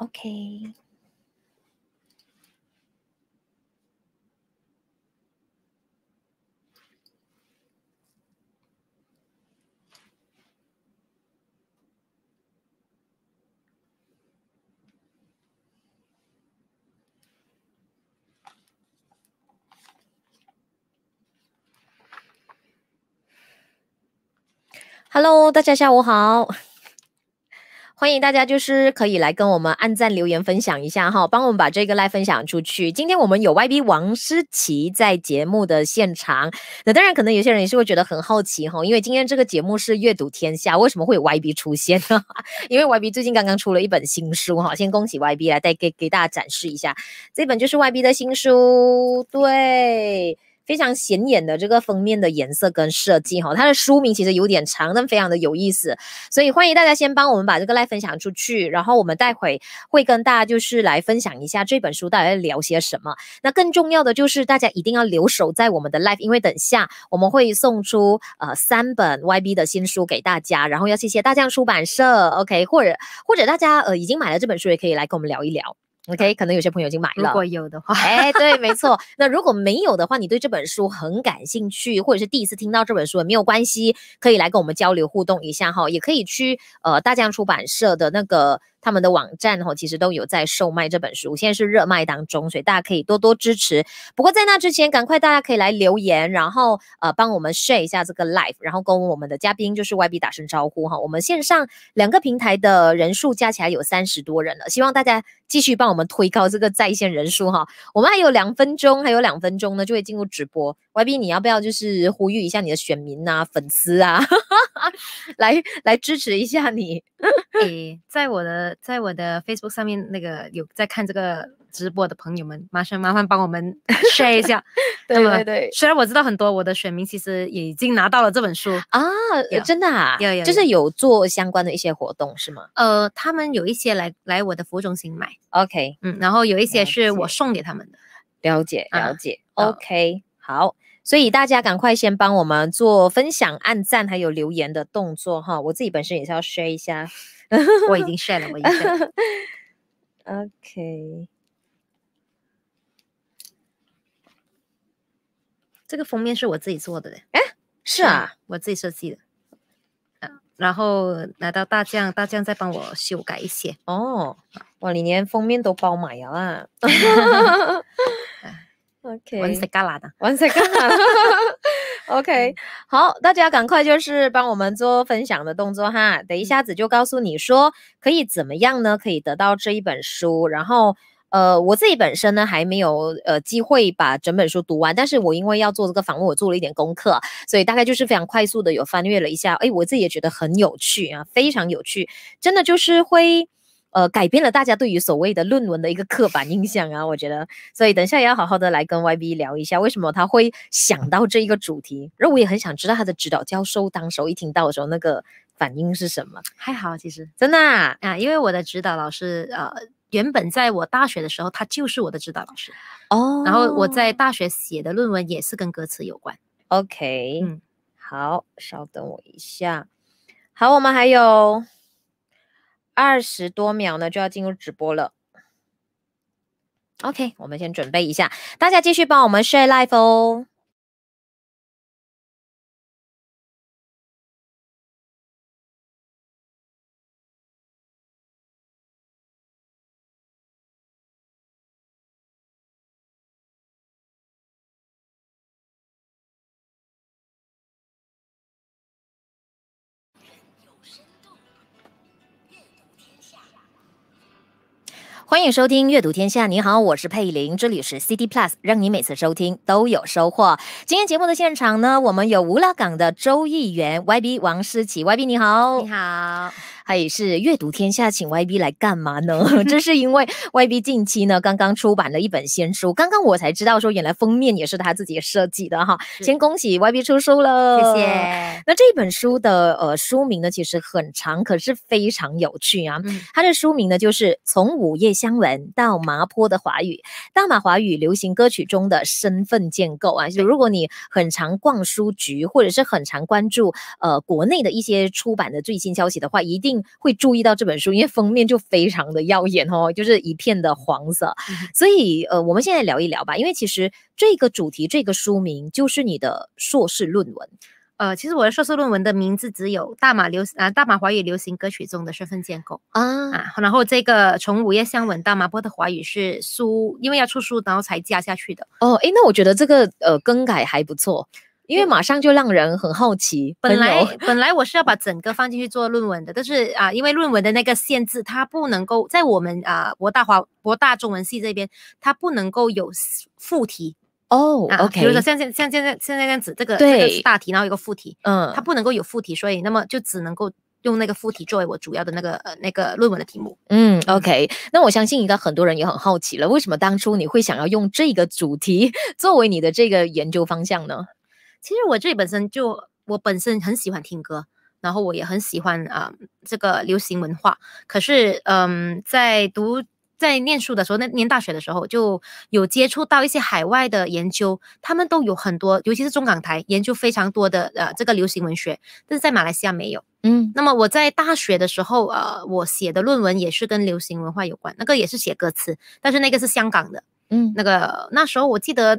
OK。Hello，大家下午好。欢迎大家，就是可以来跟我们按赞、留言、分享一下哈，帮我们把这个来分享出去。今天我们有 Y B 王思琪在节目的现场，那当然可能有些人也是会觉得很好奇哈，因为今天这个节目是阅读天下，为什么会有 Y B 出现？因为 Y B 最近刚刚出了一本新书哈，先恭喜 Y B 来，再给给大家展示一下，这本就是 Y B 的新书，对。非常显眼的这个封面的颜色跟设计哈，它的书名其实有点长，但非常的有意思，所以欢迎大家先帮我们把这个 live 分享出去，然后我们待会会跟大家就是来分享一下这本书到底在聊些什么。那更重要的就是大家一定要留守在我们的 live，因为等下我们会送出呃三本 YB 的新书给大家，然后要谢谢大象出版社，OK，或者或者大家呃已经买了这本书也可以来跟我们聊一聊。OK，可能有些朋友已经买了，如果有的话，哎，对，没错。那如果没有的话，你对这本书很感兴趣，或者是第一次听到这本书，也没有关系，可以来跟我们交流互动一下哈，也可以去呃大江出版社的那个。他们的网站哈，其实都有在售卖这本书，现在是热卖当中，所以大家可以多多支持。不过在那之前，赶快大家可以来留言，然后呃帮我们 share 一下这个 live，然后跟我们的嘉宾就是 YB 打声招呼哈。我们线上两个平台的人数加起来有三十多人了，希望大家继续帮我们推高这个在线人数哈。我们还有两分钟，还有两分钟呢，就会进入直播。YB，你要不要就是呼吁一下你的选民啊、粉丝啊？来来支持一下你！你在我的在我的 Facebook 上面那个有在看这个直播的朋友们，麻烦麻烦帮我们 share 一下，对对对，虽然我知道很多我的选民其实也已经拿到了这本书啊，真的，有有，就是有做相关的一些活动是吗？呃，他们有一些来来我的服务中心买，OK，嗯，然后有一些是我送给他们的，了解了解，OK，好。所以大家赶快先帮我们做分享、按赞还有留言的动作哈！我自己本身也是要 share 一下，我已经 share 了，我已经。OK，这个封面是我自己做的，哎，是啊，我自己设计的，然后拿到大将，大将再帮我修改一些哦。哇，你连封面都包埋了。OK，once 的，g a i n o n c o k 好，大家赶快就是帮我们做分享的动作哈，等一下子就告诉你说可以怎么样呢？可以得到这一本书，然后呃我自己本身呢还没有呃机会把整本书读完，但是我因为要做这个访问，我做了一点功课，所以大概就是非常快速的有翻阅了一下，哎，我自己也觉得很有趣啊，非常有趣，真的就是会。呃，改变了大家对于所谓的论文的一个刻板印象啊，我觉得，所以等一下也要好好的来跟 YB 聊一下，为什么他会想到这一个主题。然后我也很想知道他的指导教授当时一听到的时候那个反应是什么。还好，其实真的啊，因为我的指导老师呃，原本在我大学的时候他就是我的指导老师哦。然后我在大学写的论文也是跟歌词有关。OK，嗯，好，稍等我一下。好，我们还有。二十多秒呢，就要进入直播了。OK，我们先准备一下，大家继续帮我们 share l i f e 哦。欢迎收听《阅读天下》，你好，我是佩玲，这里是 CD Plus，让你每次收听都有收获。今天节目的现场呢，我们有吴老港的周议员 YB 王诗琪 YB，你好，你好。他也是阅读天下，请 Y B 来干嘛呢？这是因为 Y B 近期呢刚刚出版了一本新书，刚刚我才知道说原来封面也是他自己设计的哈。先恭喜 Y B 出书了，谢谢。那这本书的呃书名呢其实很长，可是非常有趣啊。它的书名呢就是从午夜香吻到麻坡的华语，大马华语流行歌曲中的身份建构啊。就如果你很常逛书局，或者是很常关注呃国内的一些出版的最新消息的话，一定。会注意到这本书，因为封面就非常的耀眼哦，就是一片的黄色。所以，呃，我们现在聊一聊吧，因为其实这个主题、这个书名就是你的硕士论文。呃，其实我的硕士论文的名字只有《大马流啊大马华语流行歌曲中的身份建构》啊啊，然后这个从《午夜香吻》到《马波的华语》是书，因为要出书，然后才加下去的。哦，哎，那我觉得这个呃更改还不错。因为马上就让人很好奇。本来本来我是要把整个放进去做论文的，但是啊，因为论文的那个限制，它不能够在我们啊博大华博大中文系这边，它不能够有副题哦。OK，比如说像现像现在现在这样子，这个这个是大题，然后一个副题，嗯，它不能够有副题，所以那么就只能够用那个副题作为我主要的那个呃那个论文的题目。嗯，OK，那我相信应该很多人也很好奇了，为什么当初你会想要用这个主题 作为你的这个研究方向呢？其实我这里本身就，我本身很喜欢听歌，然后我也很喜欢啊这个流行文化。可是，嗯，在读在念书的时候，那念大学的时候，就有接触到一些海外的研究，他们都有很多，尤其是中港台研究非常多的呃这个流行文学，但是在马来西亚没有。嗯，那么我在大学的时候，呃，我写的论文也是跟流行文化有关，那个也是写歌词，但是那个是香港的。嗯，那个那时候我记得。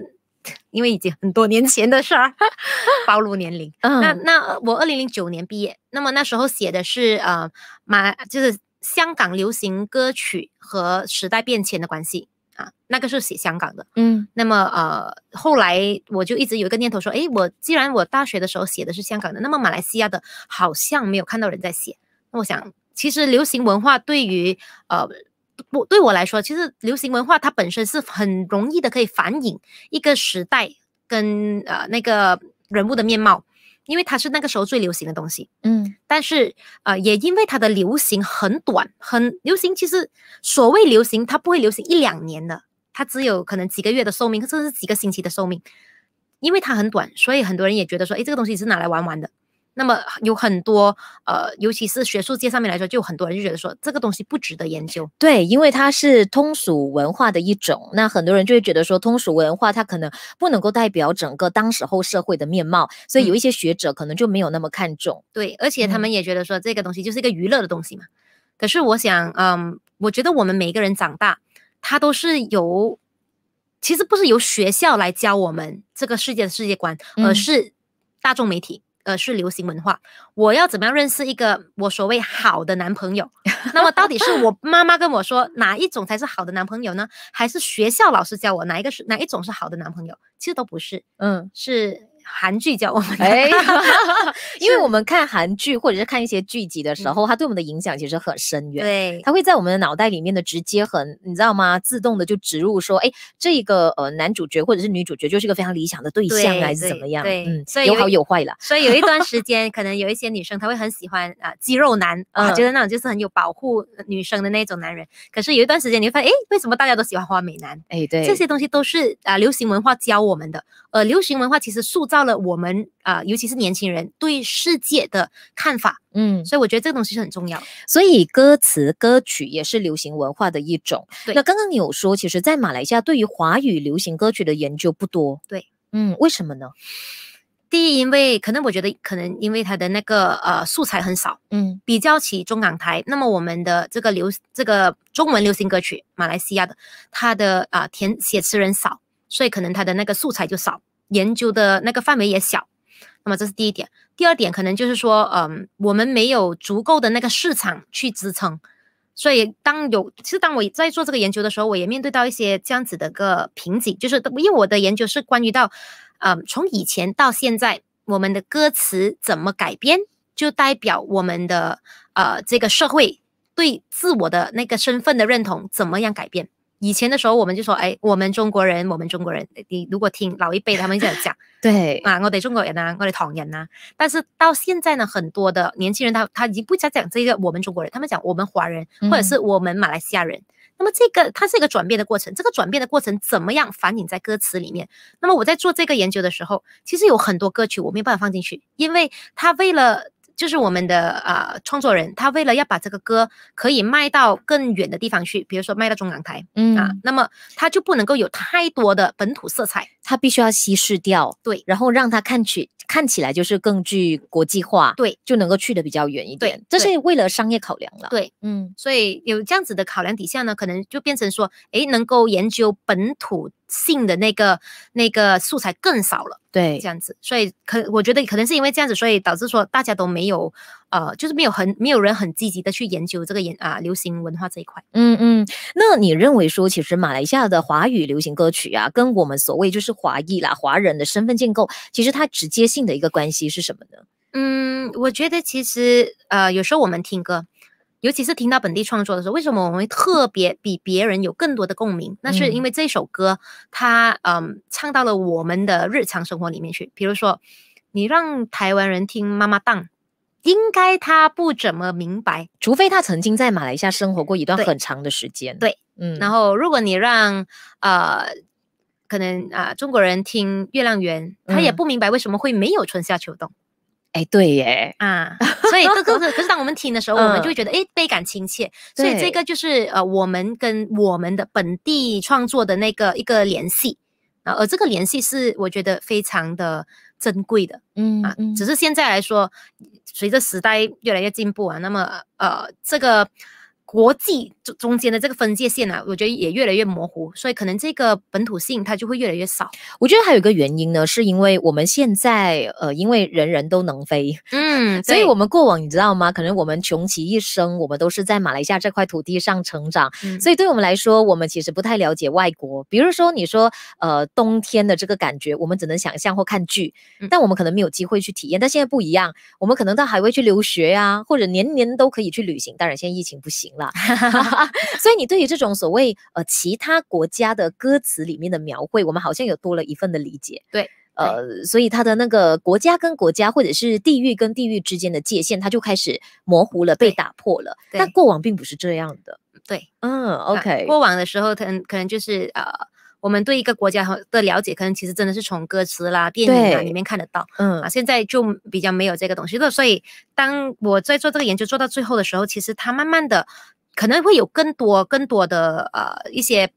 因为已经很多年前的事儿，暴露年龄。那那我二零零九年毕业，那么那时候写的是呃马，就是香港流行歌曲和时代变迁的关系啊，那个是写香港的。嗯，那么呃后来我就一直有一个念头说，哎，我既然我大学的时候写的是香港的，那么马来西亚的好像没有看到人在写。那我想，其实流行文化对于呃。我对我来说，其实流行文化它本身是很容易的，可以反映一个时代跟呃那个人物的面貌，因为它是那个时候最流行的东西。嗯，但是呃，也因为它的流行很短，很流行。其实所谓流行，它不会流行一两年的，它只有可能几个月的寿命，甚至是几个星期的寿命。因为它很短，所以很多人也觉得说，哎，这个东西是拿来玩玩的。那么有很多呃，尤其是学术界上面来说，就有很多人就觉得说这个东西不值得研究。对，因为它是通俗文化的一种，那很多人就会觉得说通俗文化它可能不能够代表整个当时候社会的面貌，所以有一些学者可能就没有那么看重。对，而且他们也觉得说这个东西就是一个娱乐的东西嘛。可是我想，嗯，我觉得我们每个人长大，他都是由其实不是由学校来教我们这个世界的世界观，而是大众媒体。呃，是流行文化。我要怎么样认识一个我所谓好的男朋友？那么到底是我妈妈跟我说哪一种才是好的男朋友呢？还是学校老师教我哪一个是哪一种是好的男朋友？其实都不是，嗯，是。韩剧教我们，哎，因为我们看韩剧或者是看一些剧集的时候，它对我们的影响其实很深远。对，它会在我们的脑袋里面的直接很，你知道吗？自动的就植入说，哎，这个呃男主角或者是女主角就是一个非常理想的对象，还是怎么样？对，嗯，所以有好有坏了。所以有一段时间，可能有一些女生她会很喜欢啊肌肉男，啊，觉得那种就是很有保护女生的那种男人。可是有一段时间你会发现，哎，为什么大家都喜欢花美男？哎，对，这些东西都是啊流行文化教我们的。呃，流行文化其实塑。造了我们啊，尤其是年轻人对世界的看法，嗯，所以我觉得这个东西是很重要。所以歌词、歌曲也是流行文化的一种。对，那刚刚你有说，其实，在马来西亚，对于华语流行歌曲的研究不多。对，嗯，为什么呢？第一，因为可能我觉得，可能因为它的那个呃素材很少，嗯，比较起中港台，那么我们的这个流这个中文流行歌曲，马来西亚的它的啊填写词人少，所以可能它的那个素材就少。研究的那个范围也小，那么这是第一点。第二点可能就是说，嗯，我们没有足够的那个市场去支撑。所以当有，其实当我在做这个研究的时候，我也面对到一些这样子的个瓶颈，就是因为我的研究是关于到，嗯，从以前到现在，我们的歌词怎么改编，就代表我们的呃这个社会对自我的那个身份的认同怎么样改变。以前的时候，我们就说，哎，我们中国人，我们中国人。你如果听老一辈他们这样讲，对，啊，我哋中国人啊，我哋唐人啊。但是到现在呢，很多的年轻人，他他已经不再讲这个我们中国人，他们讲我们华人或者是我们马来西亚人。那么这个它是一个转变的过程，这个转变的过程怎么样反映在歌词里面？那么我在做这个研究的时候，其实有很多歌曲我没有办法放进去，因为他为了。就是我们的啊，创作人，他为了要把这个歌可以卖到更远的地方去，比如说卖到中港台，嗯啊，那么他就不能够有太多的本土色彩，他必须要稀释掉，对，然后让他看取。看起来就是更具国际化，对，就能够去的比较远一点，对，这是为了商业考量了，对，嗯，所以有这样子的考量底下呢，可能就变成说，哎，能够研究本土性的那个那个素材更少了，对，这样子，所以可我觉得可能是因为这样子，所以导致说大家都没有。呃，就是没有很没有人很积极的去研究这个研啊流行文化这一块。嗯嗯，那你认为说，其实马来西亚的华语流行歌曲啊，跟我们所谓就是华裔啦、华人的身份建构，其实它直接性的一个关系是什么呢？嗯，我觉得其实呃，有时候我们听歌，尤其是听到本地创作的时候，为什么我们会特别比别人有更多的共鸣？那是因为这首歌它嗯唱到了我们的日常生活里面去。比如说，你让台湾人听《妈妈当》。应该他不怎么明白，除非他曾经在马来西亚生活过一段很长的时间。对，嗯。然后如果你让呃，可能啊中国人听《月亮圆》，他也不明白为什么会没有春夏秋冬。哎，对耶。啊，所以这个可是当我们听的时候，我们就会觉得哎，倍感亲切。所以这个就是呃，我们跟我们的本地创作的那个一个联系，啊，而这个联系是我觉得非常的。珍贵的，嗯啊，只是现在来说，随着时代越来越进步啊，那么呃，这个。国际中中间的这个分界线啊，我觉得也越来越模糊，所以可能这个本土性它就会越来越少。我觉得还有一个原因呢，是因为我们现在呃，因为人人都能飞，嗯，所以我们过往你知道吗？可能我们穷其一生，我们都是在马来西亚这块土地上成长，所以对我们来说，我们其实不太了解外国。比如说你说呃冬天的这个感觉，我们只能想象或看剧，但我们可能没有机会去体验。但现在不一样，我们可能到海外去留学呀，或者年年都可以去旅行。当然现在疫情不行。了，所以你对于这种所谓呃其他国家的歌词里面的描绘，我们好像有多了一份的理解。对，呃，所以他的那个国家跟国家，或者是地域跟地域之间的界限，它就开始模糊了，被打破了。但过往并不是这样的。对，嗯，OK。过往的时候，可能可能就是呃。我们对一个国家的了解，可能其实真的是从歌词啦、电影啊里面看得到。嗯啊，现在就比较没有这个东西。了。所以，当我在做这个研究做到最后的时候，其实它慢慢的，可能会有更多更多的呃一些，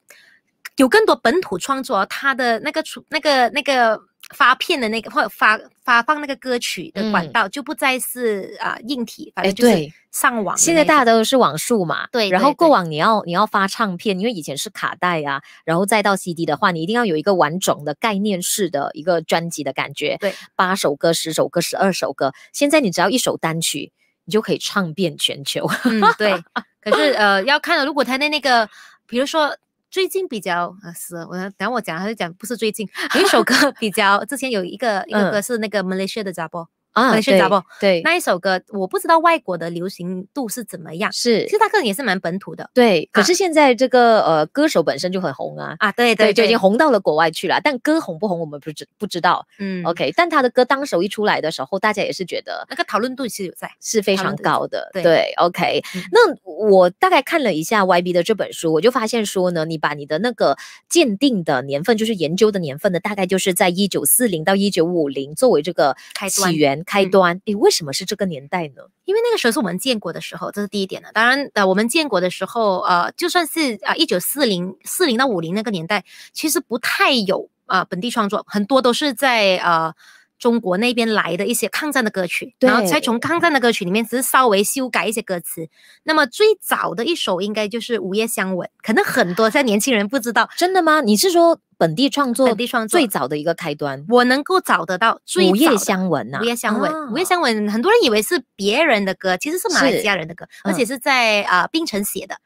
有更多本土创作，它的那个出那个那个。发片的那个或发发放那个歌曲的管道就不再是啊硬体，反正就是上网。现在大家都是网速嘛。对。然后过往你要你要发唱片，因为以前是卡带啊，然后再到 CD 的话，你一定要有一个完整的概念式的一个专辑的感觉。对。八首歌、十首歌、十二首歌，现在你只要一首单曲，你就可以唱遍全球。嗯，对。可是呃，要看了，如果他的那个，比如说。最近比较啊是我等我讲，他就讲不是最近有一首歌比较，之前有一个一个歌是那个 Malaysia 的，咋不？啊，很复杂不？对，那一首歌我不知道外国的流行度是怎么样，是，其实它可能也是蛮本土的。对，可是现在这个呃歌手本身就很红啊啊，对对，就已经红到了国外去了。但歌红不红，我们不知不知道。嗯，OK，但他的歌当首一出来的时候，大家也是觉得那个讨论度其实有在，是非常高的。对，OK，那我大概看了一下 YB 的这本书，我就发现说呢，你把你的那个鉴定的年份，就是研究的年份呢，大概就是在一九四零到一九五零作为这个起源。开端，诶，为什么是这个年代呢？因为那个时候是我们建国的时候，这是第一点呢。当然，呃，我们建国的时候，呃，就算是啊，一九四零四零到五零那个年代，其实不太有啊本地创作，很多都是在呃中国那边来的一些抗战的歌曲，然后才从抗战的歌曲里面只是稍微修改一些歌词。那么最早的一首应该就是《午夜相吻》，可能很多在年轻人不知道。真的吗？你是说？本地创作，本地创作最早的一个开端。我能够找得到《午夜香吻》呐，《午夜香吻》《午夜香吻》，很多人以为是别人的歌，其实是马家人的歌，而且是在啊槟城写的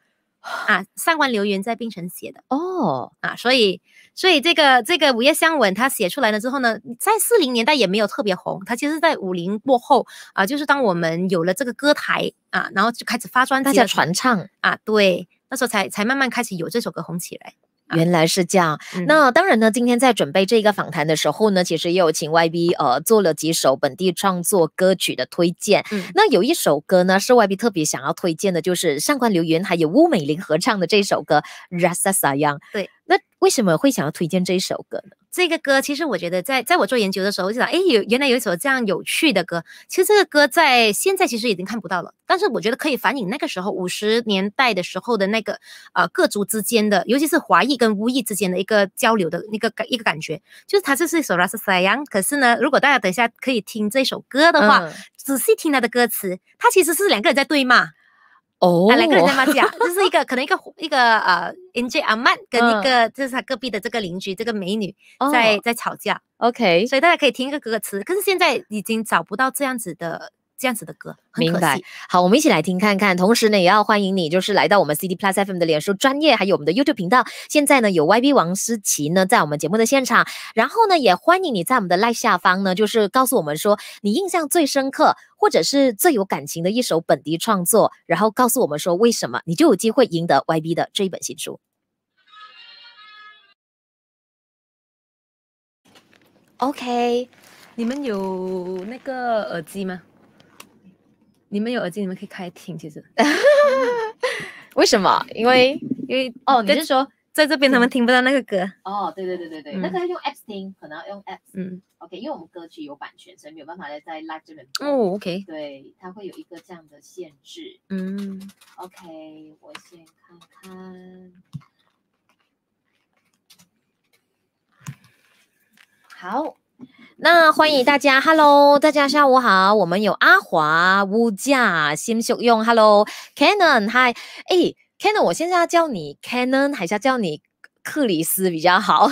啊，上官流云在冰城写的哦啊，所以所以这个这个《午夜香吻》他写出来了之后呢，在四零年代也没有特别红，他其实在五零过后啊，就是当我们有了这个歌台啊，然后就开始发专辑，大家传唱啊，对，那时候才才慢慢开始有这首歌红起来。原来是这样。那当然呢，今天在准备这个访谈的时候呢，其实也有请 Y B 呃做了几首本地创作歌曲的推荐。嗯，那有一首歌呢是 Y B 特别想要推荐的，就是上官刘云还有乌美玲合唱的这首歌《Rasa Yang》。对。那为什么会想要推荐这一首歌呢？这个歌其实我觉得，在在我做研究的时候，我就想，哎，有原来有一首这样有趣的歌。其实这个歌在现在其实已经看不到了，但是我觉得可以反映那个时候五十年代的时候的那个呃各族之间的，尤其是华裔跟乌裔之间的一个交流的那个一个感觉。就是它是一首《拉斯 n 扬》，可是呢，如果大家等一下可以听这首歌的话，仔细听它的歌词，它其实是两个人在对骂。哦，他两个人在骂架，这 是一个可能一个一个呃，N J 阿曼跟一个就是他隔壁的这个邻居这个美女在在吵架，OK，所以大家可以听一个歌词，可是现在已经找不到这样子的。这样子的歌，明白。好，我们一起来听看看。同时呢，也要欢迎你，就是来到我们 C D Plus FM 的脸书专业，还有我们的 YouTube 频道。现在呢，有 Y B 王思琪呢在我们节目的现场。然后呢，也欢迎你在我们的 Live 下方呢，就是告诉我们说你印象最深刻，或者是最有感情的一首本地创作，然后告诉我们说为什么，你就有机会赢得 Y B 的这一本新书。OK，你们有那个耳机吗？你们有耳机，你们可以开听。其实，为什么？因为因为哦，你是说在这边他们听不到那个歌？哦，对对对对对，那个用 App 听，可能要用 App，嗯，OK，因为我们歌曲有版权，所以没有办法在在 l i 边。哦，OK，对，它会有一个这样的限制。嗯，OK，我先看看，好。那欢迎大家，Hello，大家下午好。我们有阿华、物价、新秀用，Hello，Canon，Hi，哎，Canon，我现在要叫你 Canon，还是要叫你？克里斯比较好，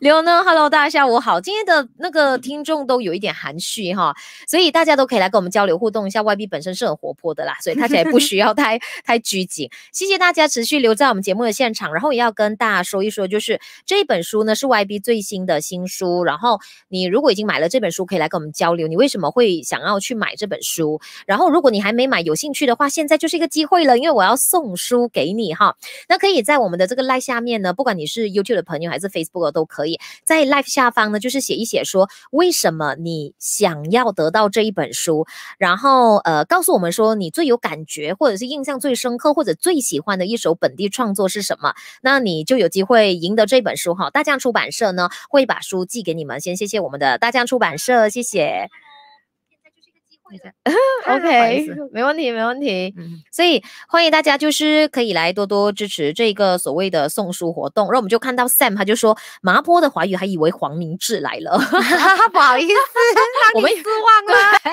刘呢？Hello，大家下午好。今天的那个听众都有一点含蓄哈，所以大家都可以来跟我们交流互动一下。Y B 本身是很活泼的啦，所以大家也不需要太 太拘谨。谢谢大家持续留在我们节目的现场，然后也要跟大家说一说，就是这本书呢是 Y B 最新的新书。然后你如果已经买了这本书，可以来跟我们交流，你为什么会想要去买这本书？然后如果你还没买，有兴趣的话，现在就是一个机会了，因为我要送书给你哈。那可以在我们的这个赖下面呢不。不管你是 YouTube 的朋友还是 Facebook 都可以，在 Live 下方呢，就是写一写说为什么你想要得到这一本书，然后呃告诉我们说你最有感觉或者是印象最深刻或者最喜欢的一首本地创作是什么，那你就有机会赢得这本书哈。大将出版社呢会把书寄给你们，先谢谢我们的大将出版社，谢谢。OK，没问题，没问题。所以欢迎大家，就是可以来多多支持这个所谓的送书活动。然后我们就看到 Sam，他就说麻坡的华语还以为黄明志来了，不好意思，我没失望了。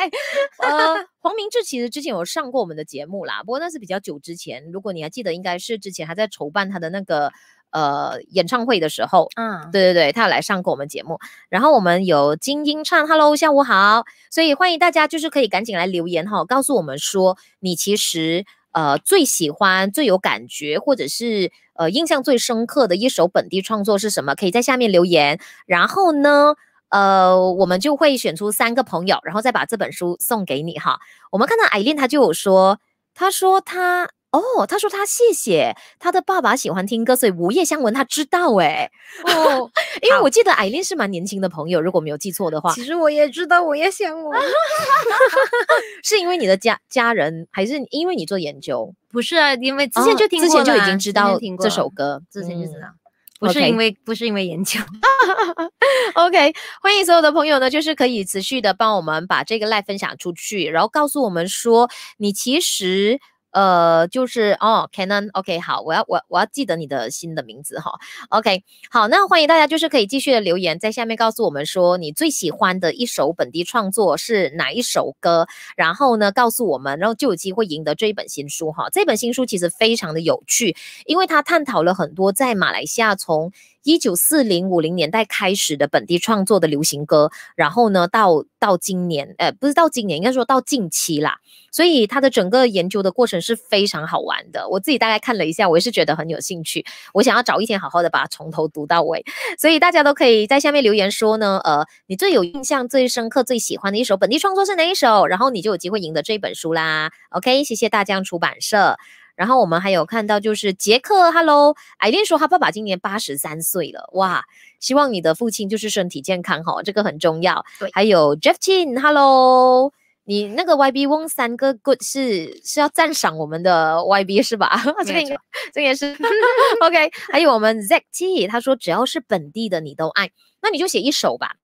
呃，黄明志其实之前有上过我们的节目啦，不过那是比较久之前。如果你还记得，应该是之前还在筹办他的那个。呃，演唱会的时候，嗯，对对对，他有来上过我们节目，然后我们有金英唱 Hello 下午好，所以欢迎大家就是可以赶紧来留言哈，告诉我们说你其实呃最喜欢最有感觉或者是呃印象最深刻的一首本地创作是什么，可以在下面留言，然后呢，呃，我们就会选出三个朋友，然后再把这本书送给你哈。我们看到艾琳，他就有说，他说他。哦，他说他谢谢他的爸爸喜欢听歌，所以《午夜香吻》他知道哎哦，因为我记得艾琳是蛮年轻的朋友，如果没有记错的话，其实我也知道，我哈哈哈，是因为你的家家人，还是因为你做研究？不是啊，因为之前就听过，之前就已经知道这首歌，之前就知道，不是因为不是因为研究。OK，欢迎所有的朋友呢，就是可以持续的帮我们把这个 live 分享出去，然后告诉我们说你其实。呃，就是哦，Canon，OK，好，我要我我要记得你的新的名字哈，OK，好，那欢迎大家就是可以继续的留言在下面告诉我们说你最喜欢的一首本地创作是哪一首歌，然后呢告诉我们，然后就有机会赢得这一本新书哈，这本新书其实非常的有趣，因为它探讨了很多在马来西亚从。一九四零五零年代开始的本地创作的流行歌，然后呢，到到今年，呃，不是到今年，应该说到近期啦。所以他的整个研究的过程是非常好玩的。我自己大概看了一下，我也是觉得很有兴趣。我想要找一天好好的把它从头读到尾。所以大家都可以在下面留言说呢，呃，你最有印象、最深刻、最喜欢的一首本地创作是哪一首？然后你就有机会赢得这一本书啦。OK，谢谢大疆出版社。然后我们还有看到，就是杰克，Hello，艾琳说他爸爸今年八十三岁了，哇，希望你的父亲就是身体健康哈，这个很重要。对，还有 Jeff Chin，Hello，你那个 YB 问三个 Good 是是要赞赏我们的 YB 是吧？这个这个也是 OK。还有我们 Zack T，他说只要是本地的你都爱，那你就写一首吧。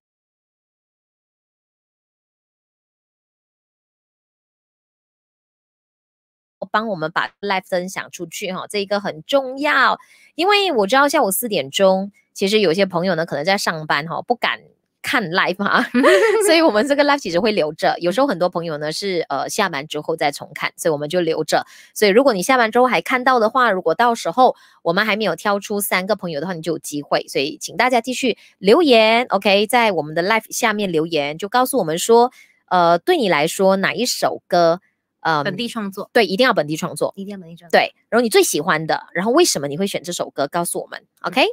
帮我们把 live 分享出去哈，这一个很重要，因为我知道下午四点钟，其实有些朋友呢可能在上班哈，不敢看 live 哈，所以我们这个 live 其实会留着，有时候很多朋友呢是呃下班之后再重看，所以我们就留着。所以如果你下班之后还看到的话，如果到时候我们还没有挑出三个朋友的话，你就有机会。所以请大家继续留言，OK，在我们的 live 下面留言，就告诉我们说，呃，对你来说哪一首歌？嗯，本地创作对，一定要本地创作，一定要本地创作对。然后你最喜欢的，然后为什么你会选这首歌？告诉我们，OK？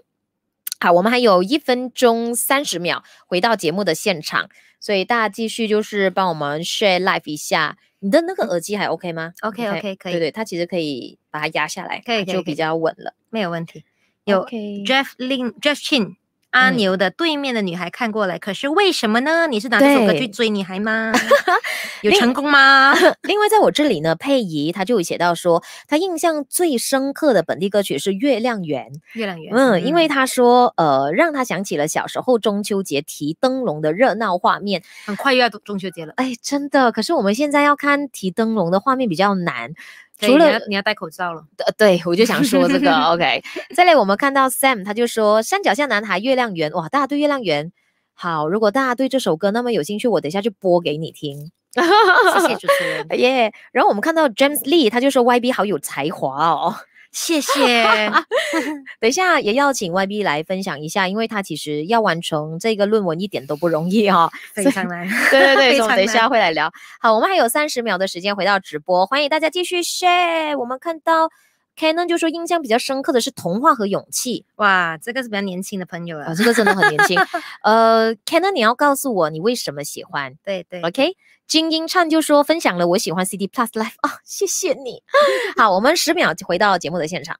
好，我们还有一分钟三十秒回到节目的现场，所以大家继续就是帮我们 share l i f e 一下。你的那个耳机还 OK 吗？OK OK 可以，对对，它其实可以把它压下来，可以就比较稳了，没有问题。有 Jeff Lin Jeff Chin。阿牛的对面的女孩看过来，可是为什么呢？你是拿这首歌去追女孩吗？有成功吗？另外，在我这里呢，佩仪她就有写到说，她印象最深刻的本地歌曲是《月亮圆》，月亮圆。嗯，因为她说，呃，让她想起了小时候中秋节提灯笼的热闹画面。很快又要中秋节了，哎，真的。可是我们现在要看提灯笼的画面比较难。除了你要戴口罩了，呃，对我就想说这个，OK。再来，我们看到 Sam，他就说山脚下男孩月亮圆，哇，大家对月亮圆好。如果大家对这首歌那么有兴趣，我等一下就播给你听。谢谢主持人，耶。然后我们看到 James Lee，他就说 YB 好有才华哦。谢谢。等一下也邀请 YB 来分享一下，因为他其实要完成这个论文一点都不容易哦，非常难。对对对，所 以等一下会来聊。好，我们还有三十秒的时间回到直播，欢迎大家继续 share。我们看到。Cannon 就说印象比较深刻的是童话和勇气，哇，这个是比较年轻的朋友了，啊，这个真的很年轻。呃，Cannon，你要告诉我你为什么喜欢？对对，OK。金英灿就说分享了我喜欢 C d Plus Life 啊，谢谢你。好，我们十秒回到节目的现场。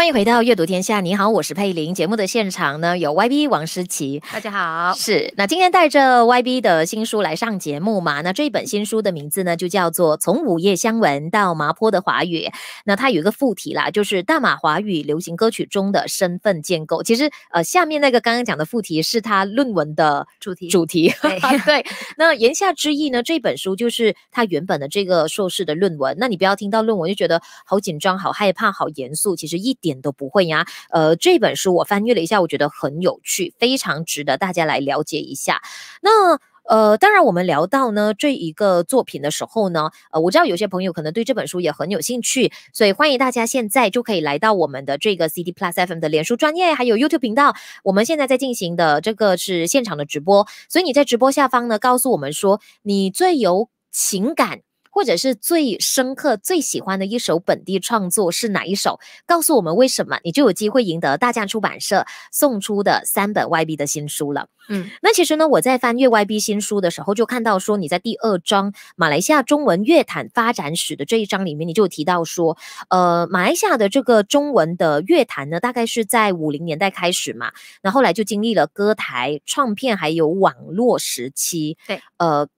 欢迎回到阅读天下。你好，我是佩玲。节目的现场呢，有 YB 王诗琪。大家好，是那今天带着 YB 的新书来上节目嘛？那这一本新书的名字呢，就叫做《从午夜香闻到麻坡的华语》。那它有一个副题啦，就是《大马华语流行歌曲中的身份建构》。其实，呃，下面那个刚刚讲的副题是他论文的主题。主题 对。那言下之意呢，这本书就是他原本的这个硕士的论文。那你不要听到论文就觉得好紧张、好害怕、好严肃，其实一点。点都不会呀，呃，这本书我翻阅了一下，我觉得很有趣，非常值得大家来了解一下。那呃，当然我们聊到呢这一个作品的时候呢，呃，我知道有些朋友可能对这本书也很有兴趣，所以欢迎大家现在就可以来到我们的这个 C D Plus FM 的脸书专业，还有 YouTube 频道。我们现在在进行的这个是现场的直播，所以你在直播下方呢，告诉我们说你最有情感。或者是最深刻、最喜欢的一首本地创作是哪一首？告诉我们为什么，你就有机会赢得大将出版社送出的三本 YB 的新书了。嗯，那其实呢，我在翻阅 YB 新书的时候，就看到说你在第二章《马来西亚中文乐坛发展史》的这一章里面，你就有提到说，呃，马来西亚的这个中文的乐坛呢，大概是在五零年代开始嘛，那后来就经历了歌台、唱片还有网络时期。对，呃，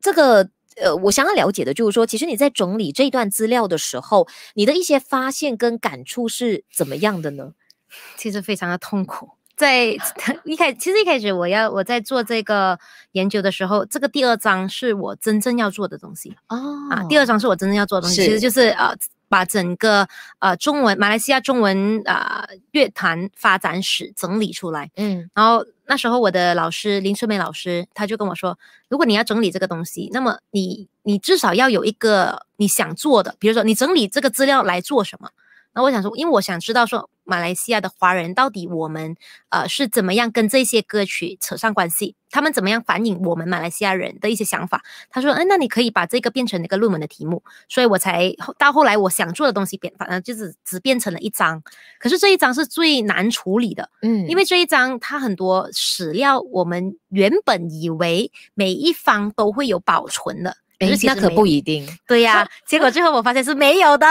这个。呃，我想要了解的就是说，其实你在整理这一段资料的时候，你的一些发现跟感触是怎么样的呢？其实非常的痛苦，在 一开，其实一开始我要我在做这个研究的时候，这个第二章是我真正要做的东西哦啊，第二章是我真正要做的东西，其实就是呃，把整个呃中文马来西亚中文啊乐坛发展史整理出来，嗯，然后。那时候我的老师林春梅老师，他就跟我说，如果你要整理这个东西，那么你你至少要有一个你想做的，比如说你整理这个资料来做什么？那我想说，因为我想知道说。马来西亚的华人到底我们呃是怎么样跟这些歌曲扯上关系？他们怎么样反映我们马来西亚人的一些想法？他说：“哎，那你可以把这个变成一个论文的题目。”所以我才到后来，我想做的东西变，反正就是只变成了一张。可是这一张是最难处理的，嗯，因为这一张它很多史料，我们原本以为每一方都会有保存的。哎，那可不一定。对呀，结果最后我发现是没有的。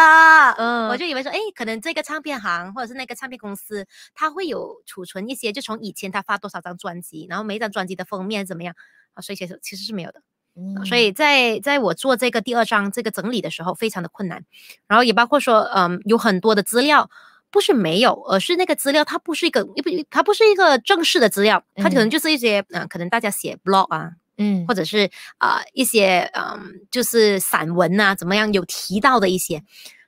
嗯，我就以为说，哎，可能这个唱片行或者是那个唱片公司，它会有储存一些，就从以前他发多少张专辑，然后每张专辑的封面怎么样啊？所以其实其实是没有的。嗯，所以在在我做这个第二张这个整理的时候，非常的困难。然后也包括说，嗯，有很多的资料不是没有，而是那个资料它不是一个，不，它不是一个正式的资料，它可能就是一些，嗯，可能大家写 blog 啊。嗯，或者是啊一些嗯，就是散文啊，怎么样有提到的一些，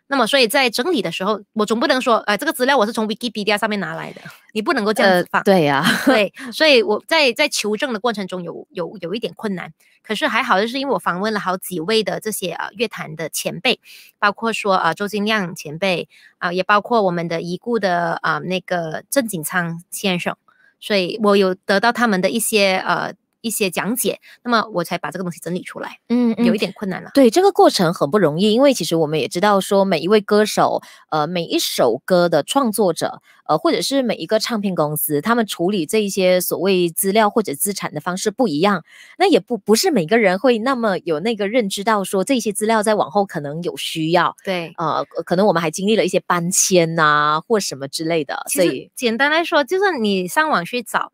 那么所以在整理的时候，我总不能说，哎，这个资料我是从 Wikipedia 上面拿来的，你不能够这样子放。对呀，对，所以我在在求证的过程中有有有一点困难，可是还好，就是因为我访问了好几位的这些啊乐坛的前辈，包括说啊周金亮前辈啊，也包括我们的已故的啊那个郑景昌先生，所以我有得到他们的一些呃。一些讲解，那么我才把这个东西整理出来，嗯，有一点困难了。对，这个过程很不容易，因为其实我们也知道，说每一位歌手，呃，每一首歌的创作者，呃，或者是每一个唱片公司，他们处理这一些所谓资料或者资产的方式不一样，那也不不是每个人会那么有那个认知到说这些资料在往后可能有需要。对，呃，可能我们还经历了一些搬迁呐或什么之类的，所以简单来说，就是你上网去找。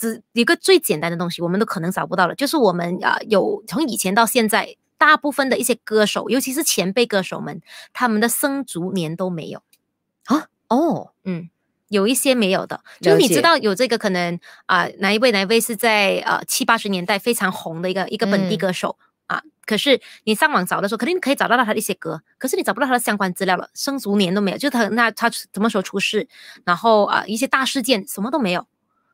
只一个最简单的东西，我们都可能找不到了。就是我们啊，有从以前到现在，大部分的一些歌手，尤其是前辈歌手们，他们的生卒年都没有。啊哦，嗯，有一些没有的。就你知道有这个可能啊？哪一位哪一位是在呃七八十年代非常红的一个一个本地歌手啊？可是你上网找的时候，肯定可以找到到他的一些歌，可是你找不到他的相关资料了，生卒年都没有。就他那他什么时候出世？然后啊，一些大事件什么都没有。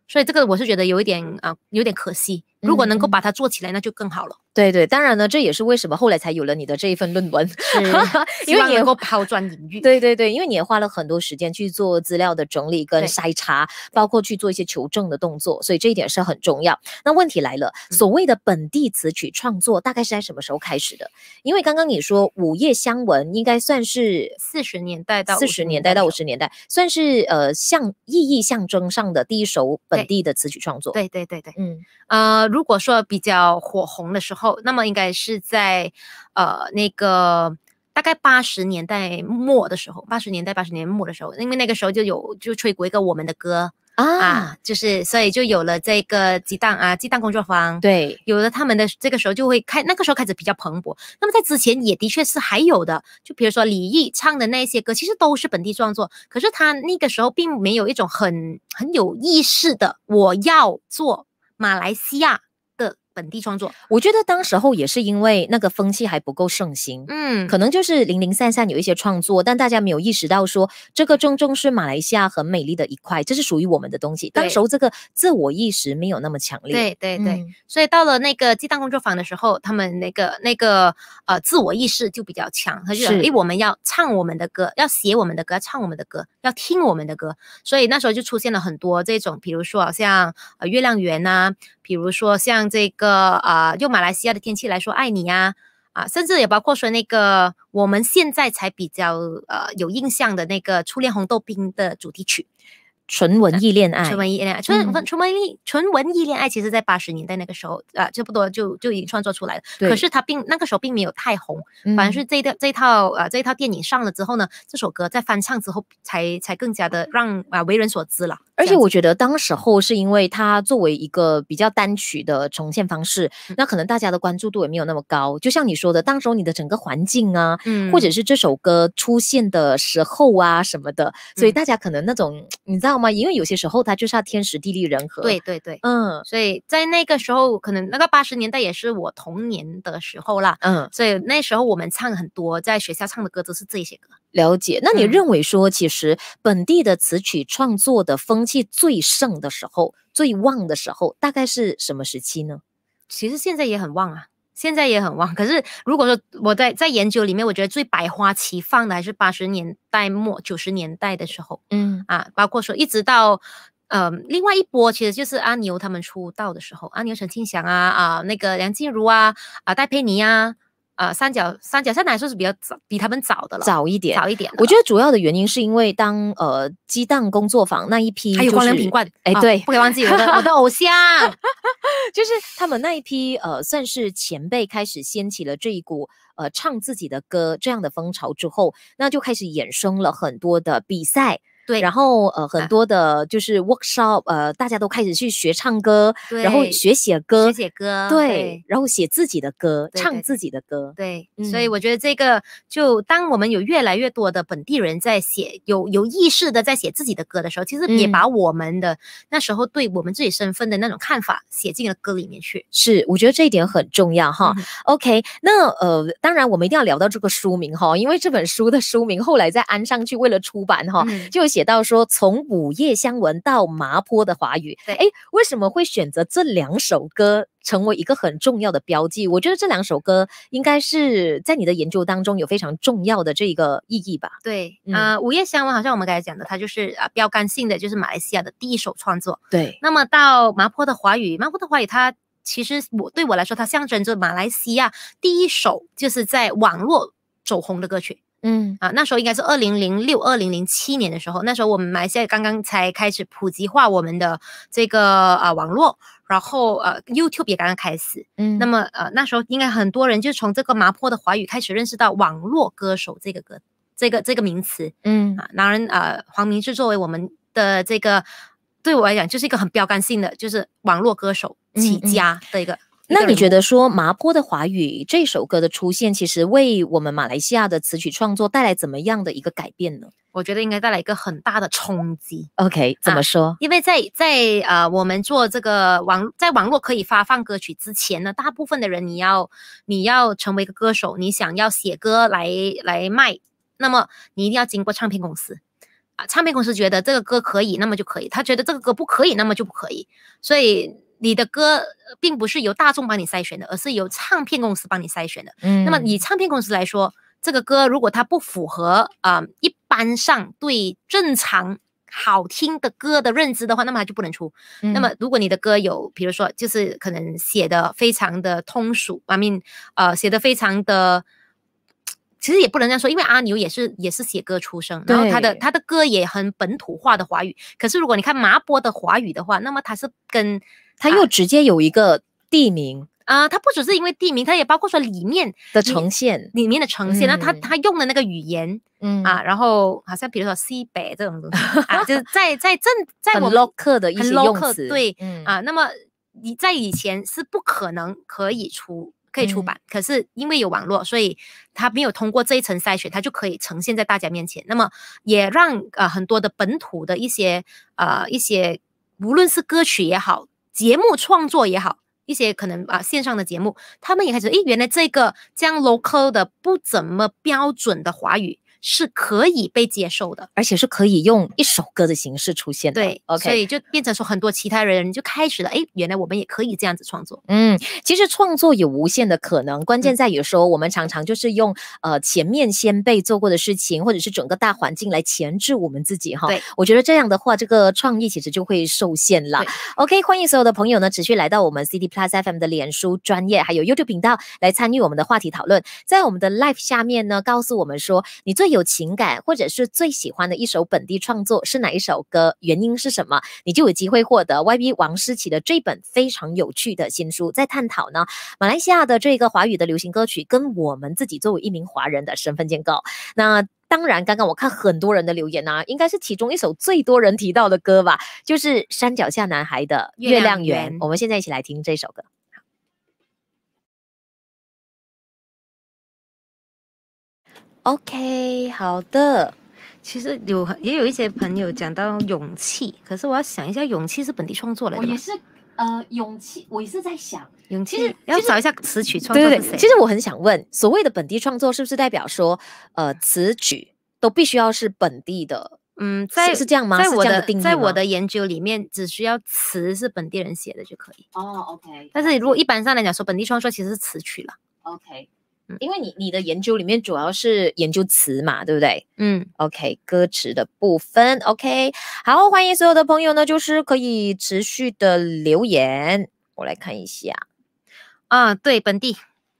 所以这个我是觉得有一点啊，有点可惜。如果能够把它做起来，那就更好了。对对，当然呢，这也是为什么后来才有了你的这一份论文，因为能够抛砖引玉。对对对，因为你也花了很多时间去做资料的整理跟筛查，包括去做一些求证的动作，所以这一点是很重要。那问题来了，所谓的本地词曲创作大概是在什么时候开始的？因为刚刚你说《午夜香闻》应该算是四十年代到四十年代到五十年代，算是呃象意义象征上的第一首本地的词曲创作。对对对对，嗯啊。如果说比较火红的时候，那么应该是在，呃，那个大概八十年代末的时候，八十年代八十年末的时候，因为那个时候就有就吹过一个我们的歌啊，就是所以就有了这个鸡蛋啊，鸡蛋工作坊，对，有了他们的这个时候就会开，那个时候开始比较蓬勃。那么在之前也的确是还有的，就比如说李毅唱的那些歌，其实都是本地创作，可是他那个时候并没有一种很很有意识的我要做。马来西亚。本地创作，我觉得当时候也是因为那个风气还不够盛行，嗯，可能就是零零散散有一些创作，但大家没有意识到说这个正正是马来西亚很美丽的一块，这是属于我们的东西。当时候这个自我意识没有那么强烈，对对对。所以到了那个鸡蛋工作坊的时候，他们那个那个呃自我意识就比较强，他就哎我们要唱我们的歌，要写我们的歌，要唱我们的歌，要听我们的歌。所以那时候就出现了很多这种，比如说好像呃月亮圆啊。比如说像这个，呃，用马来西亚的天气来说，爱你呀，啊，甚至也包括说那个我们现在才比较，呃，有印象的那个初恋红豆冰的主题曲，纯文艺恋爱，纯文艺恋爱，纯纯文艺，纯文艺恋爱，其实在八十年代那个时候，呃，差不多就就已经创作出来了。可是它并那个时候并没有太红，反而是这一套这一套呃这一套电影上了之后呢，这首歌在翻唱之后才才更加的让啊为人所知了。而且我觉得，当时候是因为它作为一个比较单曲的重现方式，那可能大家的关注度也没有那么高。就像你说的，当时候你的整个环境啊，嗯，或者是这首歌出现的时候啊什么的，所以大家可能那种你知道吗？因为有些时候它就是要天时地利人和。对对对，嗯，所以在那个时候，可能那个八十年代也是我童年的时候啦，嗯，所以那时候我们唱很多，在学校唱的歌都是这些歌。了解，那你认为说，其实本地的词曲创作的风气最盛的时候、最旺的时候，大概是什么时期呢？其实现在也很旺啊，现在也很旺。可是如果说我在在研究里面，我觉得最百花齐放的还是八十年代末、九十年代的时候。嗯啊，包括说一直到，呃，另外一波其实就是阿牛他们出道的时候，阿牛、陈庆祥啊啊，那个梁静茹啊啊，戴佩妮啊，呃，三角三角三来说是比较早，比他们早的了，早一点，早一点。我觉得主要的原因是因为当呃鸡蛋工作坊那一批，还有光良品冠，哎，对，不可以忘记我的 我的偶像，就是他们那一批呃，算是前辈，开始掀起了这一股呃唱自己的歌这样的风潮之后，那就开始衍生了很多的比赛。对，然后呃，很多的就是 workshop，呃，大家都开始去学唱歌，对，然后学写歌，写歌，对，然后写自己的歌，唱自己的歌，对，所以我觉得这个就当我们有越来越多的本地人在写，有有意识的在写自己的歌的时候，其实也把我们的那时候对我们自己身份的那种看法写进了歌里面去。是，我觉得这一点很重要哈。OK，那呃，当然我们一定要聊到这个书名哈，因为这本书的书名后来再安上去为了出版哈，就。写到说，从《午夜香闻到《麻坡的华语》，对，哎，为什么会选择这两首歌成为一个很重要的标记？我觉得这两首歌应该是在你的研究当中有非常重要的这个意义吧？对，啊，《午夜香闻好像我们刚才讲的，它就是啊标杆性的，就是马来西亚的第一首创作。对，那么到《麻坡的华语》，《麻坡的华语》它其实我对我来说，它象征着马来西亚第一首就是在网络走红的歌曲。嗯啊，那时候应该是二零零六、二零零七年的时候，那时候我们马来西亚刚刚才开始普及化我们的这个啊网络，然后呃，YouTube 也刚刚开始。嗯，那么呃，那时候应该很多人就从这个麻坡的华语开始认识到网络歌手这个歌，这个这个名词。嗯啊，当然呃，黄明志作为我们的这个，对我来讲就是一个很标杆性的，就是网络歌手起家的一个。那你觉得说《麻坡的华语》这首歌的出现，其实为我们马来西亚的词曲创作带来怎么样的一个改变呢？我觉得应该带来一个很大的冲击。OK，怎么说？因为在在呃，我们做这个网，在网络可以发放歌曲之前呢，大部分的人，你要你要成为一个歌手，你想要写歌来来卖，那么你一定要经过唱片公司啊。唱片公司觉得这个歌可以，那么就可以；他觉得这个歌不可以，那么就不可以。所以。你的歌并不是由大众帮你筛选的，而是由唱片公司帮你筛选的。嗯，那么以唱片公司来说，这个歌如果它不符合啊，一般上对正常好听的歌的认知的话，那么它就不能出。那么如果你的歌有，比如说，就是可能写的非常的通俗外面呃写的非常的。其实也不能这样说，因为阿牛也是也是写歌出身，然后他的他的歌也很本土化的华语。可是如果你看麻波的华语的话，那么他是跟他又直接有一个地名啊，他不只是因为地名，他也包括说里面的呈现，里面的呈现那他他用的那个语言，嗯啊，然后好像比如说西北这种东西啊，就是在在正，在我们 local 的一些用词，对啊，那么你在以前是不可能可以出。可以出版，可是因为有网络，所以它没有通过这一层筛选，它就可以呈现在大家面前。那么也让呃很多的本土的一些呃一些，无论是歌曲也好，节目创作也好，一些可能啊线上的节目，他们也开始，诶，原来这个这样 local 的不怎么标准的华语。是可以被接受的，而且是可以用一首歌的形式出现的。对，OK，所以就变成说很多其他人就开始了。哎，原来我们也可以这样子创作。嗯，其实创作有无限的可能，关键在于说我们常常就是用呃前面先辈做过的事情，或者是整个大环境来钳制我们自己哈。对，我觉得这样的话，这个创意其实就会受限了。OK，欢迎所有的朋友呢持续来到我们 c d Plus FM 的脸书专业还有 YouTube 频道来参与我们的话题讨论，在我们的 Live 下面呢告诉我们说你最有。有情感或者是最喜欢的一首本地创作是哪一首歌？原因是什么？你就有机会获得 YB 王诗琪的这本非常有趣的新书，在探讨呢马来西亚的这个华语的流行歌曲跟我们自己作为一名华人的身份建构。那当然，刚刚我看很多人的留言啊，应该是其中一首最多人提到的歌吧，就是山脚下男孩的《月亮圆》。我们现在一起来听这首歌。OK，好的。其实有也有一些朋友讲到勇气，可是我要想一下，勇气是本地创作来的我也是，呃，勇气，我也是在想，勇气。要找一下词曲创作是谁？对对对。其实我很想问，所谓的本地创作是不是代表说，呃，词曲都必须要是本地的？嗯，在是这样吗？在我的在我的研究里面，只需要词是本地人写的就可以。哦，OK。但是如果一般上来讲，说本地创作其实是词曲了。OK。因为你你的研究里面主要是研究词嘛，对不对？嗯，OK，歌词的部分，OK，好，欢迎所有的朋友呢，就是可以持续的留言，我来看一下。啊，对，本地，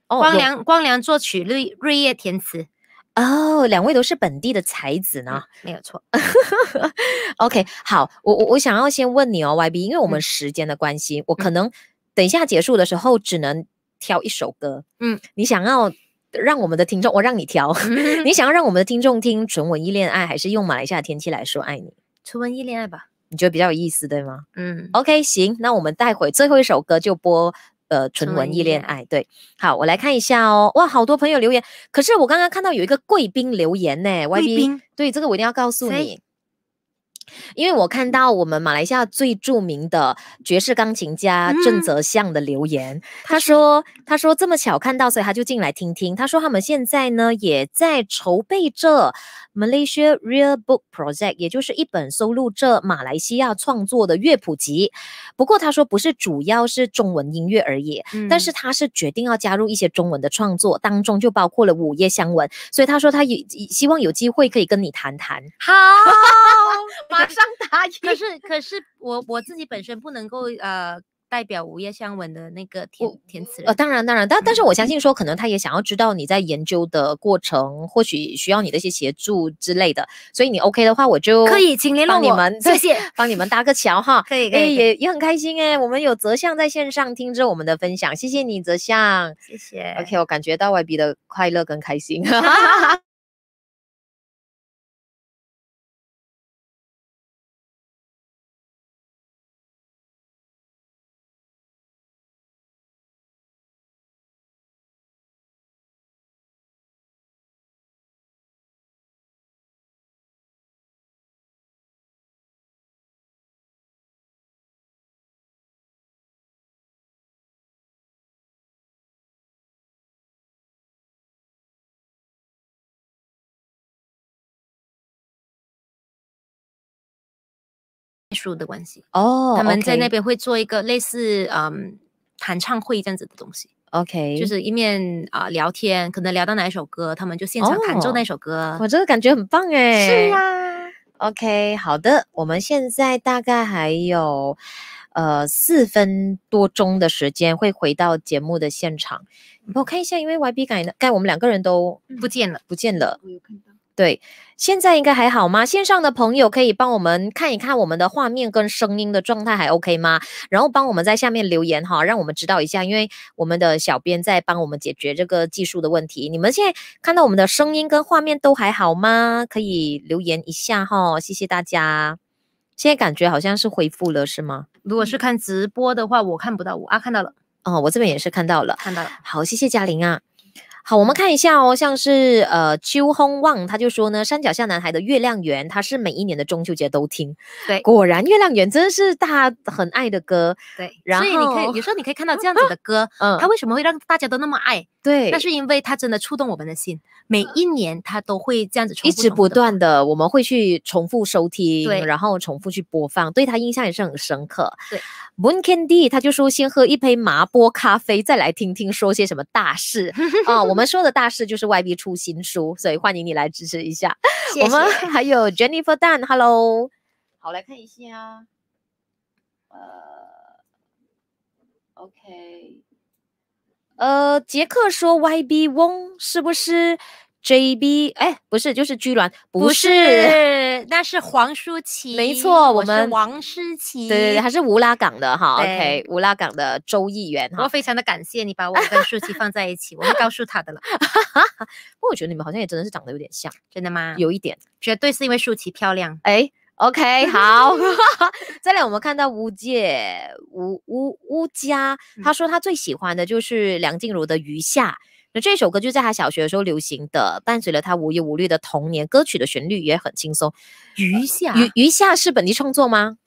光良光良作曲，绿绿叶填词。哦，两位都是本地的才子呢，没有错。OK，好，我我我想要先问你哦，YB，因为我们时间的关系，我可能等一下结束的时候只能。挑一首歌，嗯，你想要让我们的听众，我让你挑，你想要让我们的听众听《纯文艺恋爱》还是用马来西亚天气来说爱你，《纯文艺恋爱》吧，你觉得比较有意思，对吗？嗯，OK，行，那我们待会最后一首歌就播呃《纯文艺恋爱》。对，好，我来看一下哦，哇，好多朋友留言，可是我刚刚看到有一个贵宾留言呢，贵宾，对，这个我一定要告诉你。因为我看到我们马来西亚最著名的爵士钢琴家郑泽相的留言，他说：“他说这么巧看到，所以他就进来听听。他说他们现在呢也在筹备着 Malaysia Real Book Project，也就是一本收录这马来西亚创作的乐谱集。不过他说不是主要是中文音乐而已，但是他是决定要加入一些中文的创作，当中就包括了《午夜香吻》，所以他说他也希望有机会可以跟你谈谈。好。”马上答应。可是可是我我自己本身不能够呃代表《午夜香吻》的那个填填词人。呃，当然当然，但但是我相信说，可能他也想要知道你在研究的过程，或许需要你的一些协助之类的。所以你 OK 的话，我就可以，请联络你们，谢谢，帮你们搭个桥哈。可以可以，也也很开心哎，我们有泽相在线上听着我们的分享，谢谢你泽相，谢谢。OK，我感觉到 YB 的快乐跟开心。数的关系哦，他们在那边会做一个类似嗯弹唱会这样子的东西，OK，就是一面啊聊天，可能聊到哪一首歌，他们就现场弹奏那首歌，我这个感觉很棒哎，是呀，OK，好的，我们现在大概还有呃四分多钟的时间会回到节目的现场，你帮我看一下，因为 Y B 改的，改我们两个人都不见了，不见了，我有看到。对，现在应该还好吗？线上的朋友可以帮我们看一看我们的画面跟声音的状态还 OK 吗？然后帮我们在下面留言哈，让我们知道一下，因为我们的小编在帮我们解决这个技术的问题。你们现在看到我们的声音跟画面都还好吗？可以留言一下哈，谢谢大家。现在感觉好像是恢复了，是吗？如果是看直播的话，我看不到，我啊看到了，哦，我这边也是看到了，看到了。好，谢谢嘉玲啊。好，我们看一下哦，像是呃邱轰旺，他就说呢，山脚下男孩的《月亮圆》，他是每一年的中秋节都听。对，果然《月亮圆》真是大家很爱的歌。对，所以你可以有时候你可以看到这样子的歌，嗯，他为什么会让大家都那么爱？对，那是因为他真的触动我们的心。每一年他都会这样子，一直不断的，我们会去重复收听，然后重复去播放，对他印象也是很深刻。对，Moon Candy，他就说先喝一杯麻波咖啡，再来听听说些什么大事啊？我们说的大事就是 YB 出新书，所以欢迎你来支持一下。我们还有 Jennifer Dan，Hello，好来看一下，呃，OK。呃，杰克说 “Y B 翁”是不是 “J B”？哎，不是，就是居然不是，那是黄舒淇。没错，我们王舒琪，对对对，他是乌拉港的哈，OK，乌拉港的州议员哈。我非常的感谢你把我跟舒淇放在一起，我会告诉他的了。不过我觉得你们好像也真的是长得有点像，真的吗？有一点，绝对是因为舒淇漂亮，哎。OK，好。这里我们看到吴界吴吴吴佳，他说他最喜欢的就是梁静茹的《余夏》。那这首歌就在他小学的时候流行的，伴随了他无忧无虑的童年。歌曲的旋律也很轻松，《余下，余余下是本地创作吗？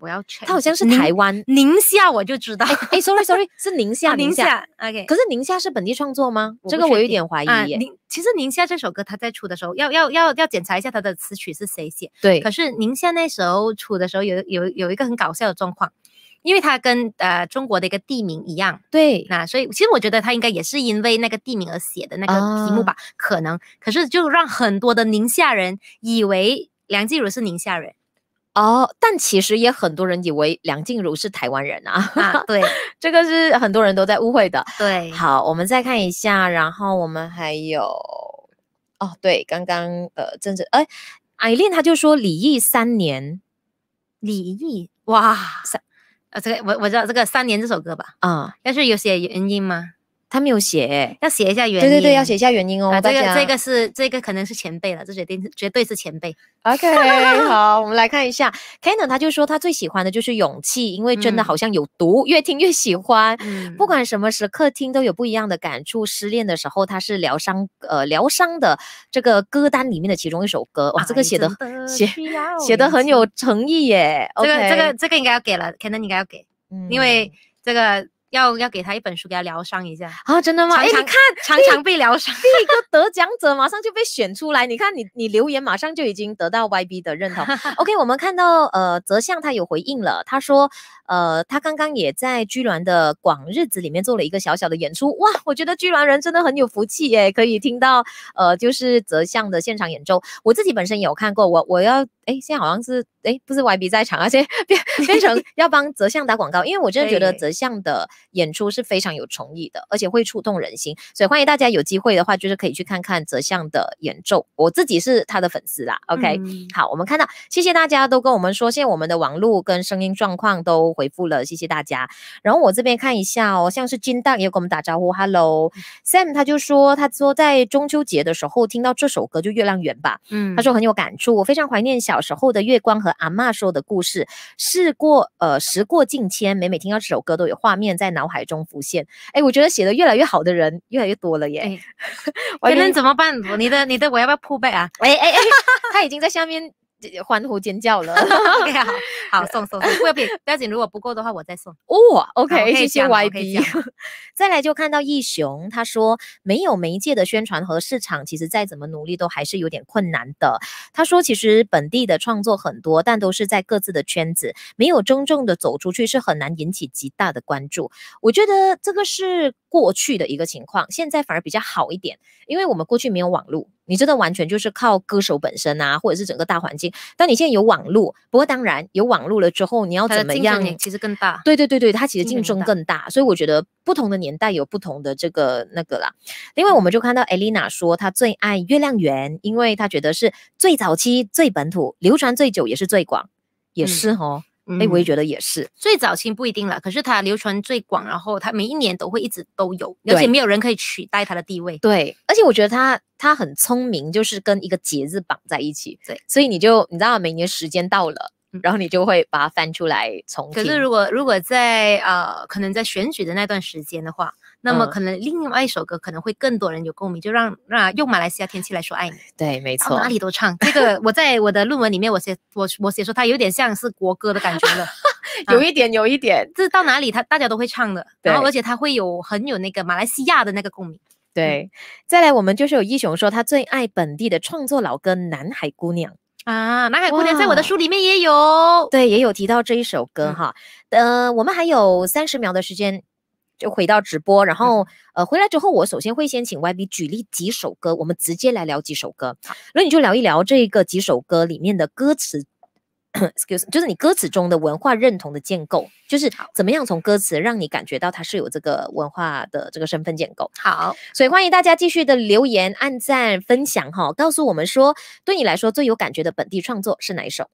我要 check，他好像是台湾宁夏，我就知道。哎，sorry sorry，是宁夏 宁夏。OK，可是宁夏是本地创作吗？这个我有点怀疑耶。其实宁夏这首歌他在出的时候，要要要要检查一下他的词曲是谁写。对。可是宁夏那时候出的时候，有有有一个很搞笑的状况，因为他跟呃中国的一个地名一样。对。那所以其实我觉得他应该也是因为那个地名而写的那个题目吧，可能。可是就让很多的宁夏人以为梁静茹是宁夏人。哦，但其实也很多人以为梁静茹是台湾人啊，啊，对，这个是很多人都在误会的。对，好，我们再看一下，然后我们还有，哦，对，刚刚呃，政治，哎，艾琳他就说《李毅三年》，李毅，哇，三，呃，这个我我知道这个《三年》这首歌吧，啊，要是有些原因吗？他没有写，要写一下原因。对对对，要写一下原因哦。这个这个是这个可能是前辈了，这绝对绝对是前辈。OK，好，我们来看一下 c a n o n 他就说他最喜欢的就是勇气，因为真的好像有毒，越听越喜欢。不管什么时刻听都有不一样的感触。失恋的时候，他是疗伤，呃，疗伤的这个歌单里面的其中一首歌。哇，这个写的写的写的很有诚意耶。这个这个这个应该要给了 c a n o n 应该要给，因为这个。要要给他一本书，给他疗伤一下啊！真的吗？哎，你看，常常被疗伤。第一个得奖者马上就被选出来，你看你你留言马上就已经得到 YB 的认同。OK，我们看到呃，泽相他有回应了，他说呃，他刚刚也在居銮的广日子里面做了一个小小的演出。哇，我觉得居銮人真的很有福气耶，可以听到呃，就是泽相的现场演奏。我自己本身有看过，我我要哎，现在好像是哎，不是 YB 在场啊，且变变成 要帮泽相打广告，因为我真的觉得泽相的。演出是非常有诚意的，而且会触动人心，所以欢迎大家有机会的话，就是可以去看看泽相的演奏。我自己是他的粉丝啦。OK，好，我们看到，谢谢大家都跟我们说，现在我们的网路跟声音状况都回复了，谢谢大家。然后我这边看一下哦，像是金蛋也跟我们打招呼，Hello Sam，他就说，他说在中秋节的时候听到这首歌就月亮圆吧，嗯，他说很有感触，我非常怀念小时候的月光和阿妈说的故事。事过呃时过境迁，每每听到这首歌都有画面在。脑海中浮现，哎，我觉得写的越来越好的人越来越多了耶。我能怎么办？你的你的我要不要破背啊？哎哎，他已经在下面。欢呼尖叫了，OK，好好送送，不要紧，不要紧，如果不够的话，我再送。哦，OK，谢谢 Y B。再来就看到易雄，他说没有媒介的宣传和市场，其实再怎么努力都还是有点困难的。他说其实本地的创作很多，但都是在各自的圈子，没有真正的走出去，是很难引起极大的关注。我觉得这个是过去的一个情况，现在反而比较好一点，因为我们过去没有网络。你真的完全就是靠歌手本身啊，或者是整个大环境。但你现在有网络，不过当然有网络了之后，你要怎么样？其实更大。对对对对，它其实竞争更大。所以我觉得不同的年代有不同的这个那个啦。另外，我们就看到艾 n 娜说她最爱《月亮圆》，因为她觉得是最早期、最本土、流传最久也是最广，也是哦。哎，我也觉得也是，最早期不一定了，可是它流传最广，然后它每一年都会一直都有，而且没有人可以取代它的地位。对，而且我觉得它它很聪明，就是跟一个节日绑在一起。对，所以你就你知道，每年时间到了，然后你就会把它翻出来重可是如果如果在呃，可能在选举的那段时间的话。那么可能另外一首歌可能会更多人有共鸣，就让让用马来西亚天气来说爱你。对，没错，哪里都唱。这个我在我的论文里面，我写我我写说它有点像是国歌的感觉了，有一点有一点。这到哪里他大家都会唱的，然后而且它会有很有那个马来西亚的那个共鸣。对，再来我们就是有一雄说他最爱本地的创作老歌《南海姑娘》啊，《南海姑娘》在我的书里面也有，对，也有提到这一首歌哈。呃，我们还有三十秒的时间。就回到直播，然后，呃，回来之后，我首先会先请 YB 举例几首歌，我们直接来聊几首歌。好，那你就聊一聊这个几首歌里面的歌词，excuse，就是你歌词中的文化认同的建构，就是怎么样从歌词让你感觉到它是有这个文化的这个身份建构。好，所以欢迎大家继续的留言、按赞、分享哈，告诉我们说，对你来说最有感觉的本地创作是哪一首？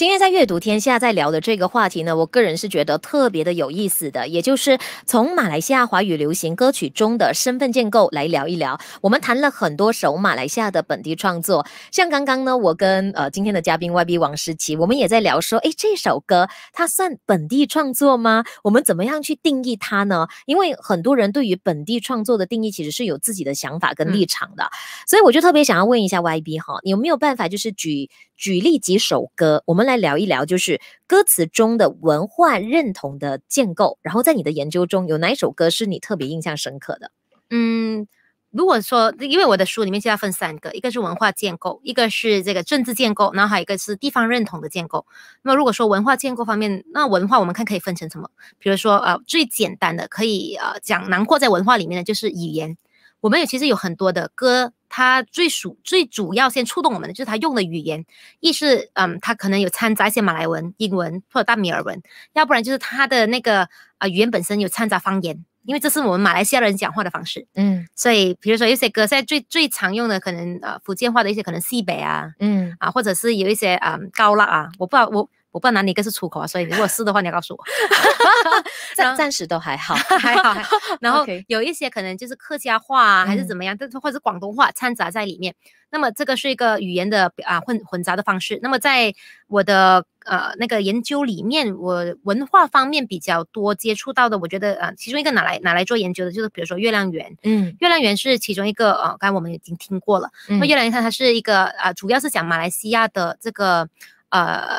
今天在阅读天下在聊的这个话题呢，我个人是觉得特别的有意思的，也就是从马来西亚华语流行歌曲中的身份建构来聊一聊。我们谈了很多首马来西亚的本地创作，像刚刚呢，我跟呃今天的嘉宾 YB 王诗琪，我们也在聊说，哎，这首歌它算本地创作吗？我们怎么样去定义它呢？因为很多人对于本地创作的定义其实是有自己的想法跟立场的，所以我就特别想要问一下 YB 哈，你有没有办法就是举举例几首歌，我们。再聊一聊，就是歌词中的文化认同的建构。然后，在你的研究中，有哪一首歌是你特别印象深刻的？嗯，如果说，因为我的书里面就要分三个，一个是文化建构，一个是这个政治建构，然后还有一个是地方认同的建构。那么，如果说文化建构方面，那文化我们看可以分成什么？比如说，呃，最简单的可以呃讲囊括在文化里面的，就是语言。我们有其实有很多的歌，它最属最主要先触动我们的就是它用的语言，一是嗯，它可能有掺杂一些马来文、英文或者大米尔文，要不然就是它的那个啊语言本身有掺杂方言，因为这是我们马来西亚人讲话的方式，嗯，所以比如说有些歌现在最最常用的可能呃福建话的一些可能西北啊，嗯啊或者是有一些啊高辣啊，我不知道我。我不知道哪里一个是出口啊，所以如果是的话，你要告诉我。暂暂时都还好，还好。然后有一些可能就是客家话啊、还是怎么样，但、或者广东话掺杂在里面。那么这个是一个语言的啊混混杂的方式。那么在我的呃那个研究里面，我文化方面比较多接触到的，我觉得呃其中一个拿来拿来做研究的，就是比如说月亮圆。嗯，月亮圆是其中一个呃，刚才我们已经听过了。那月亮圆它是一个啊，主要是讲马来西亚的这个呃。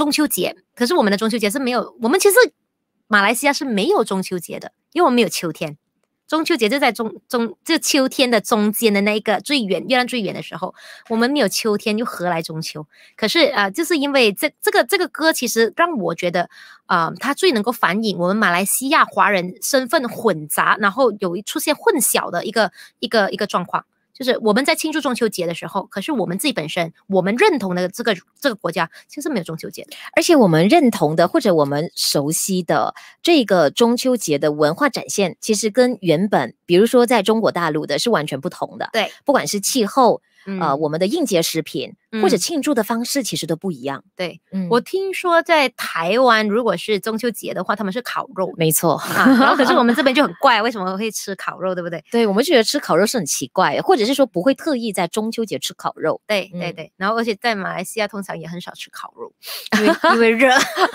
中秋节，可是我们的中秋节是没有。我们其实马来西亚是没有中秋节的，因为我们没有秋天。中秋节就在中中就秋天的中间的那一个最远月亮最圆的时候，我们没有秋天，又何来中秋？可是啊，就是因为这这个这个歌，其实让我觉得啊，它最能够反映我们马来西亚华人身份混杂，然后有出现混淆的一个一个一个状况。就是我们在庆祝中秋节的时候，可是我们自己本身，我们认同的这个这个国家其实没有中秋节的，而且我们认同的或者我们熟悉的这个中秋节的文化展现，其实跟原本比如说在中国大陆的是完全不同的。对，不管是气候。呃，我们的应节食品或者庆祝的方式其实都不一样。对，我听说在台湾，如果是中秋节的话，他们是烤肉，没错。然后可是我们这边就很 怪，为什么会吃烤肉，对不对？对，我们觉得吃烤肉是很奇怪，或者是说不会特意在中秋节吃烤肉。对对对，然后而且在马来西亚通常也很少吃烤肉，因为 因为热。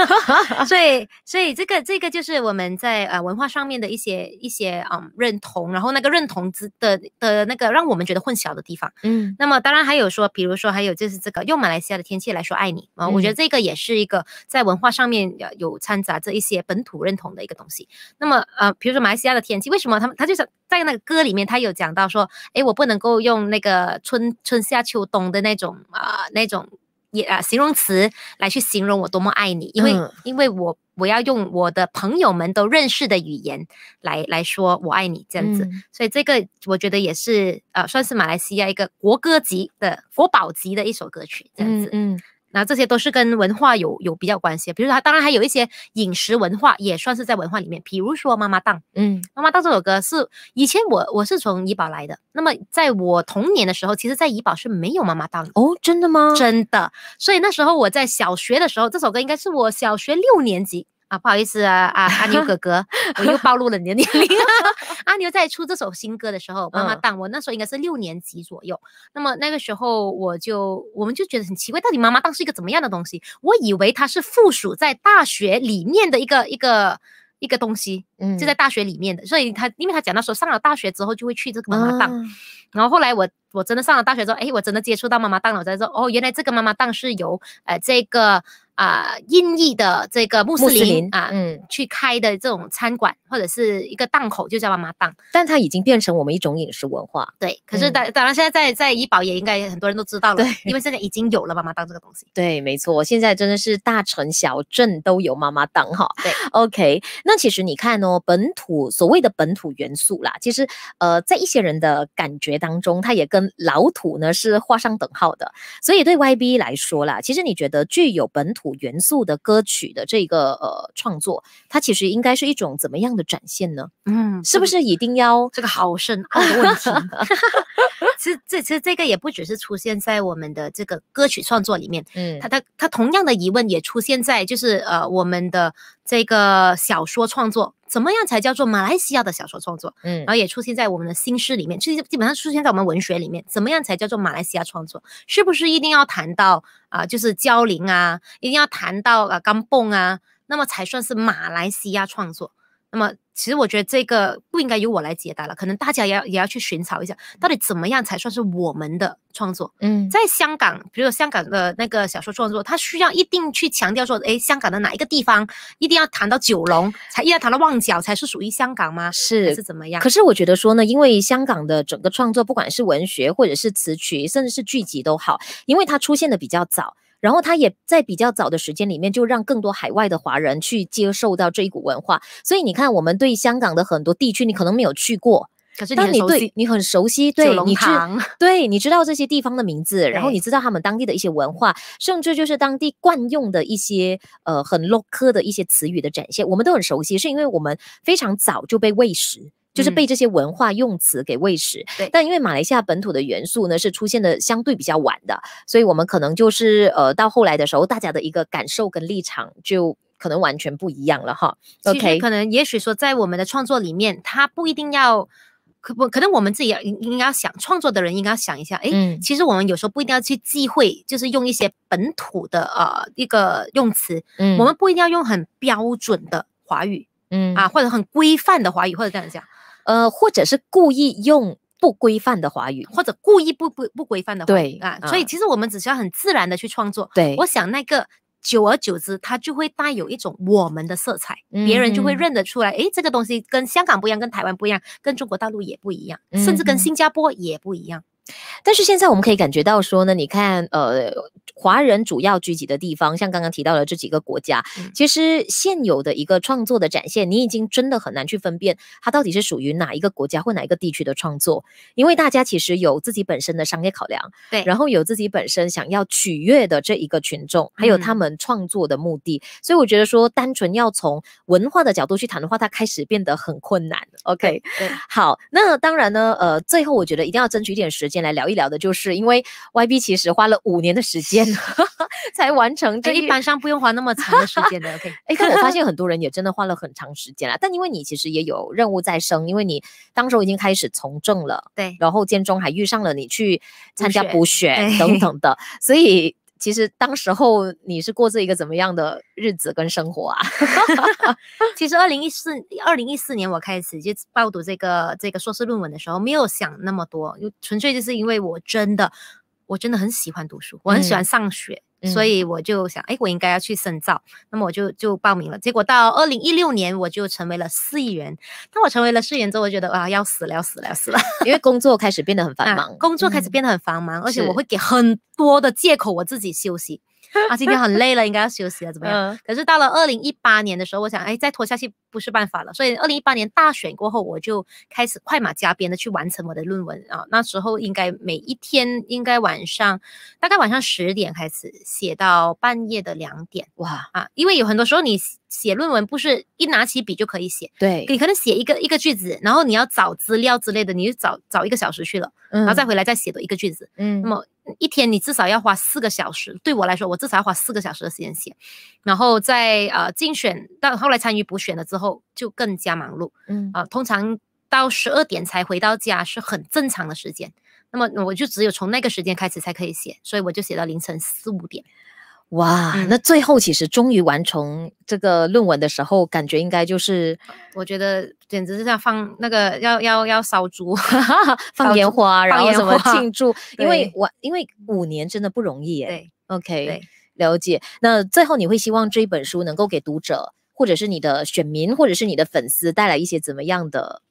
所以所以这个这个就是我们在呃文化上面的一些一些嗯认同，然后那个认同之的的那个让我们觉得混淆的地方，嗯。那么当然还有说，比如说还有就是这个用马来西亚的天气来说爱你啊，我觉得这个也是一个在文化上面有掺杂着一些本土认同的一个东西。那么呃，比如说马来西亚的天气，为什么他们他就想在那个歌里面他有讲到说，哎，我不能够用那个春春夏秋冬的那种啊那种也啊形容词来去形容我多么爱你，因为因为我。我要用我的朋友们都认识的语言来来说“我爱你”这样子，所以这个我觉得也是呃，算是马来西亚一个国歌级的国宝级的一首歌曲这样子。那这些都是跟文化有有比较关系，比如说，当然还有一些饮食文化也算是在文化里面，比如说《妈妈当》，嗯，《妈妈当》这首歌是以前我我是从怡宝来的，那么在我童年的时候，其实在怡宝是没有《妈妈当》的哦，真的吗？真的，所以那时候我在小学的时候，这首歌应该是我小学六年级。啊，不好意思啊啊，阿牛哥哥，我又暴露了你的年龄。阿牛在出这首新歌的时候，妈妈档，我那时候应该是六年级左右。那么那个时候，我就我们就觉得很奇怪，到底妈妈档是一个怎么样的东西？我以为它是附属在大学里面的一个一个一个东西，嗯，就在大学里面的。所以他，因为他讲到说，上了大学之后就会去这个妈妈档。然后后来我我真的上了大学之后，哎，我真的接触到妈妈档了。我知说，哦，原来这个妈妈档是由呃这个。啊，印裔的这个穆斯林啊，嗯，去开的这种餐馆或者是一个档口，就叫妈妈档。但它已经变成我们一种饮食文化。对，可是当当然现在在在怡宝也应该很多人都知道了，对，因为现在已经有了妈妈档这个东西。对，没错，现在真的是大城小镇都有妈妈档哈。对，OK，那其实你看哦，本土所谓的本土元素啦，其实呃，在一些人的感觉当中，它也跟老土呢是画上等号的。所以对 YB 来说啦，其实你觉得具有本土。古元素的歌曲的这个呃创作，它其实应该是一种怎么样的展现呢？嗯，是不是一定要这个好深奥的问题？其实这其实这个也不只是出现在我们的这个歌曲创作里面，嗯，它它它同样的疑问也出现在就是呃我们的。这个小说创作怎么样才叫做马来西亚的小说创作？嗯，然后也出现在我们的新诗里面，其实基本上出现在我们文学里面，怎么样才叫做马来西亚创作？是不是一定要谈到啊，就是蕉林啊，一定要谈到啊，钢蹦啊，那么才算是马来西亚创作？那么，其实我觉得这个不应该由我来解答了，可能大家也要也要去寻找一下，到底怎么样才算是我们的创作？嗯，在香港，比如香港的那个小说创作，它需要一定去强调说，哎，香港的哪一个地方一定要谈到九龙，才一定要谈到旺角，才是属于香港吗？是是怎么样？可是我觉得说呢，因为香港的整个创作，不管是文学或者是词曲，甚至是剧集都好，因为它出现的比较早。然后他也在比较早的时间里面，就让更多海外的华人去接受到这一股文化。所以你看，我们对香港的很多地区，你可能没有去过，可是你对，你很熟悉，对，你知，对，你知道这些地方的名字，然后你知道他们当地的一些文化，甚至就是当地惯用的一些呃很 local 的一些词语的展现，我们都很熟悉，是因为我们非常早就被喂食。就是被这些文化用词给喂食，对。但因为马来西亚本土的元素呢是出现的相对比较晚的，所以我们可能就是呃，到后来的时候，大家的一个感受跟立场就可能完全不一样了哈。OK，可能也许说在我们的创作里面，它不一定要可不，可能我们自己要应应该想创作的人应该想一下，哎，其实我们有时候不一定要去忌讳，就是用一些本土的呃一个用词，嗯，我们不一定要用很标准的华语，嗯啊，或者很规范的华语，或者这样讲。呃，或者是故意用不规范的华语，或者故意不规不规范的对啊，所以其实我们只需要很自然的去创作。对，我想那个久而久之，它就会带有一种我们的色彩，别人就会认得出来。哎，这个东西跟香港不一样，跟台湾不一样，跟中国大陆也不一样，甚至跟新加坡也不一样。但是现在我们可以感觉到说呢，你看，呃，华人主要聚集的地方，像刚刚提到的这几个国家，其实现有的一个创作的展现，你已经真的很难去分辨它到底是属于哪一个国家或哪一个地区的创作，因为大家其实有自己本身的商业考量，对，然后有自己本身想要取悦的这一个群众，还有他们创作的目的，所以我觉得说单纯要从文化的角度去谈的话，它开始变得很困难。OK，好，那当然呢，呃，最后我觉得一定要争取一点时。间。先来聊一聊的，就是因为 YB 其实花了五年的时间 才完成，这一班上不用花那么长的时间的。OK，哎，但我发现很多人也真的花了很长时间了。但因为你其实也有任务在身，因为你当时已经开始从政了，对，然后建中还遇上了你去参加补选等等的，所以。其实当时候你是过着一个怎么样的日子跟生活啊？其实二零一四二零一四年我开始就报读这个这个硕士论文的时候，没有想那么多，就纯粹就是因为我真的。我真的很喜欢读书，我很喜欢上学，所以我就想，哎，我应该要去深造，那么我就就报名了。结果到二零一六年，我就成为了市议员。当我成为了市议员之后，我觉得哇，要死了，要死了，要死了！因为工作开始变得很繁忙，工作开始变得很繁忙，而且我会给很多的借口，我自己休息。啊，今天很累了，应该要休息了，怎么样？可是到了二零一八年的时候，我想，哎，再拖下去不是办法了，所以二零一八年大选过后，我就开始快马加鞭的去完成我的论文啊。那时候应该每一天，应该晚上大概晚上十点开始写到半夜的两点，哇啊！因为有很多时候你写论文不是一拿起笔就可以写，对，你可能写一个一个句子，然后你要找资料之类的，你就找找一个小时去了，然后再回来再写多一个句子，嗯，那么。一天你至少要花四个小时，对我来说，我至少要花四个小时的时间写，然后在呃竞选到后来参与补选了之后，就更加忙碌，嗯啊，通常到十二点才回到家是很正常的时间，那么我就只有从那个时间开始才可以写，所以我就写到凌晨四五点。哇，那最后其实终于完成这个论文的时候，感觉应该就是，我觉得简直是像放那个要要要烧猪，放烟花，然后怎么庆祝？因为我因为五年真的不容易耶。对，OK，了解。那最后你会希望这一本书能够给读者，或者是你的选民，或者是你的粉丝带来一些怎么样的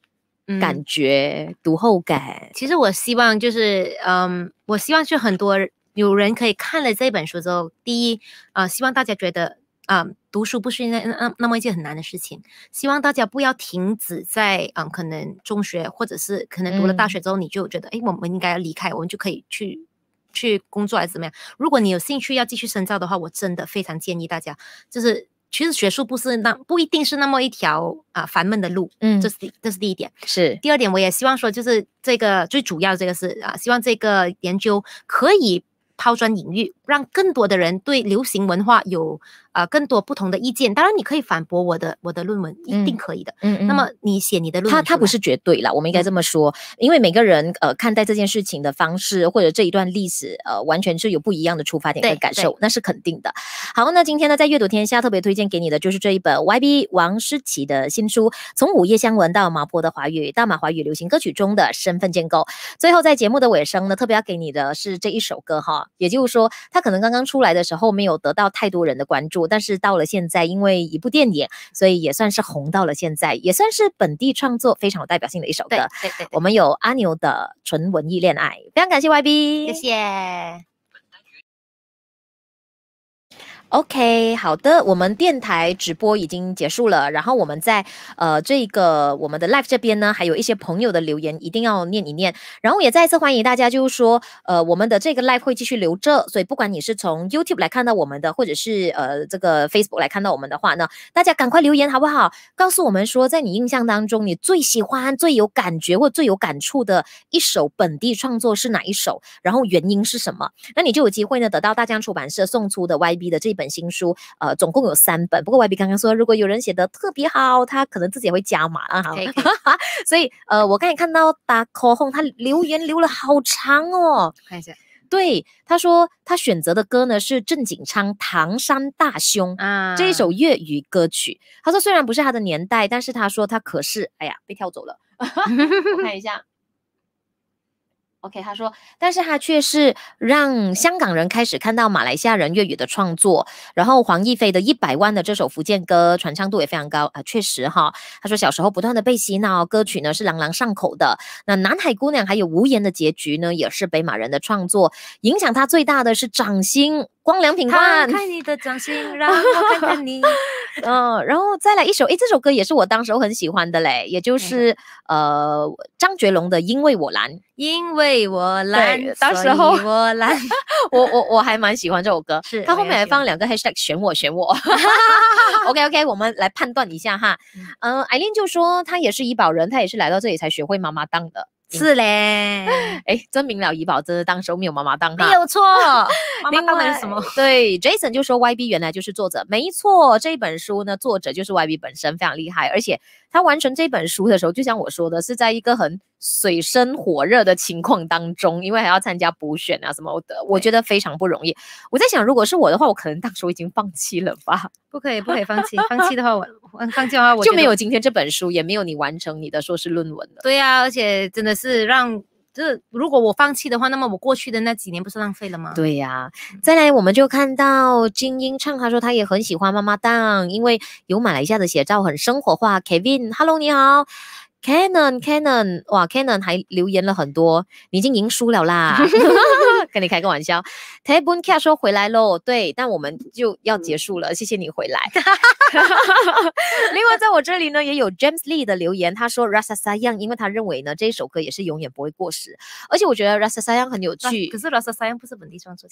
感觉？读后感？其实我希望就是，嗯，我希望是很多。有人可以看了这本书之后，第一啊，希望大家觉得啊，读书不是那那那么一件很难的事情。希望大家不要停止在嗯，可能中学或者是可能读了大学之后，你就觉得哎，我们应该要离开，我们就可以去去工作还是怎么样？如果你有兴趣要继续深造的话，我真的非常建议大家，就是其实学术不是那不一定是那么一条啊烦闷的路，嗯，这是这是第一点，是第二点，我也希望说就是这个最主要这个是啊，希望这个研究可以。抛砖引玉，让更多的人对流行文化有。呃，更多不同的意见，当然你可以反驳我的我的论文，一定可以的。嗯嗯。那么你写你的论。文，他他不是绝对了，我们应该这么说，因为每个人呃看待这件事情的方式或者这一段历史，呃，完全是有不一样的出发点和感受，那是肯定的。好，那今天呢，在阅读天下特别推荐给你的就是这一本 YB 王诗琪的新书《从午夜香闻到麻婆的华语大马华语流行歌曲中的身份建构》。最后，在节目的尾声呢，特别要给你的是这一首歌哈，也就是说，他可能刚刚出来的时候没有得到太多人的关注。但是到了现在，因为一部电影，所以也算是红到了现在，也算是本地创作非常有代表性的一首歌。对对，我们有阿牛的《纯文艺恋爱》，非常感谢 YB，谢谢。OK，好的，我们电台直播已经结束了，然后我们在呃这个我们的 live 这边呢，还有一些朋友的留言，一定要念一念。然后也再一次欢迎大家，就是说，呃，我们的这个 live 会继续留着，所以不管你是从 YouTube 来看到我们的，或者是呃这个 Facebook 来看到我们的话呢，大家赶快留言好不好？告诉我们说，在你印象当中，你最喜欢、最有感觉或最有感触的一首本地创作是哪一首，然后原因是什么？那你就有机会呢得到大江出版社送出的 YB 的这本。新书，呃，总共有三本。不过 Y B 刚刚说，如果有人写的特别好，他可能自己也会加码哈哈，所以呃，我刚才看到大 c a l 他留言留了好长哦。看一下，对，他说他选择的歌呢是郑景昌《唐山大兄》啊，这一首粤语歌曲。他说虽然不是他的年代，但是他说他可是，哎呀，被跳走了。看一下。OK，他说，但是他却是让香港人开始看到马来西亚人粤语的创作，然后黄义飞的一百万的这首福建歌，传唱度也非常高啊，确实哈。他说小时候不断的被洗脑，歌曲呢是朗朗上口的。那南海姑娘还有无言的结局呢，也是北马人的创作，影响他最大的是掌心。光良品冠，看你的掌心，让我 看看你。嗯，然后再来一首，哎，这首歌也是我当时候很喜欢的嘞，也就是呃张杰龙的《因为我蓝》。因为我蓝，到时候我蓝，我我我还蛮喜欢这首歌，是他后面还放两个 hashtag 选我选我。OK OK，我们来判断一下哈，嗯，艾琳就说她也是医保人，她也是来到这里才学会妈妈当的。是嘞，哎，真明了怡保，真的当候没有妈妈当哈，没有错。妈妈当的什么？对，Jason 就说 YB 原来就是作者，没错，这本书呢，作者就是 YB 本身，非常厉害。而且他完成这本书的时候，就像我说的，是在一个很。水深火热的情况当中，因为还要参加补选啊什么的，我觉得非常不容易。我在想，如果是我的话，我可能当时我已经放弃了吧？不可以，不可以放弃。放弃的话，我放弃的话，我就没有今天这本书，也没有你完成你的硕士论文了。对啊，而且真的是让这，如果我放弃的话，那么我过去的那几年不是浪费了吗？对呀。再来，我们就看到金英畅，他说他也很喜欢妈妈档，因为有马来西亚的写照，很生活化。Kevin，Hello，你好。Canon，Canon，哇，Canon 还留言了很多，你已经赢输了啦。跟你开个玩笑，Tay Boon k a 说回来喽，对，但我们就要结束了，谢谢你回来。另外，在我这里呢，也有 James Lee 的留言，他说 Rasasayang，因为他认为呢，这一首歌也是永远不会过时，而且我觉得 Rasasayang 很有趣。可是 Rasasayang 不是本地创作？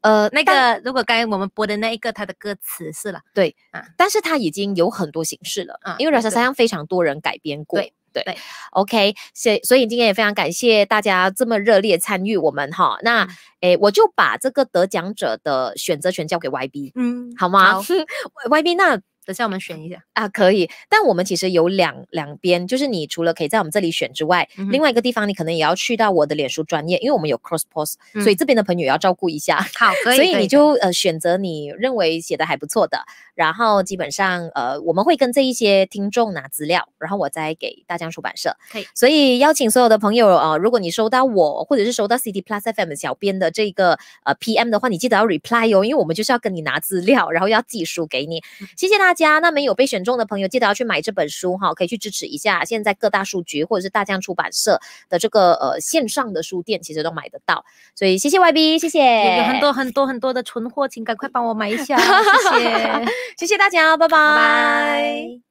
呃，那个，如果刚才我们播的那一个，它的歌词是了，对，啊，但是它已经有很多形式了，啊，因为 Rasasayang 非常多人改编过。对对，OK，所所以今天也非常感谢大家这么热烈参与我们哈，那。哎，我就把这个得奖者的选择权交给 Y B，嗯，好吗？Y B，那。等下我们选一下啊，可以。但我们其实有两两边，就是你除了可以在我们这里选之外，另外一个地方你可能也要去到我的脸书专业，因为我们有 cross post，所以这边的朋友也要照顾一下。好，可以。所以你就呃选择你认为写的还不错的，然后基本上呃我们会跟这一些听众拿资料，然后我再给大江出版社。可以。所以邀请所有的朋友呃，如果你收到我或者是收到 City Plus FM 小编的这个呃 PM 的话，你记得要 reply 哦，因为我们就是要跟你拿资料，然后要寄书给你。谢谢大家。家那没有被选中的朋友，记得要去买这本书哈，可以去支持一下。现在各大书局或者是大江出版社的这个呃线上的书店，其实都买得到。所以谢谢 YB，谢谢，有很多很多很多的存货，请赶快帮我买一下，谢谢，谢谢大家，拜拜。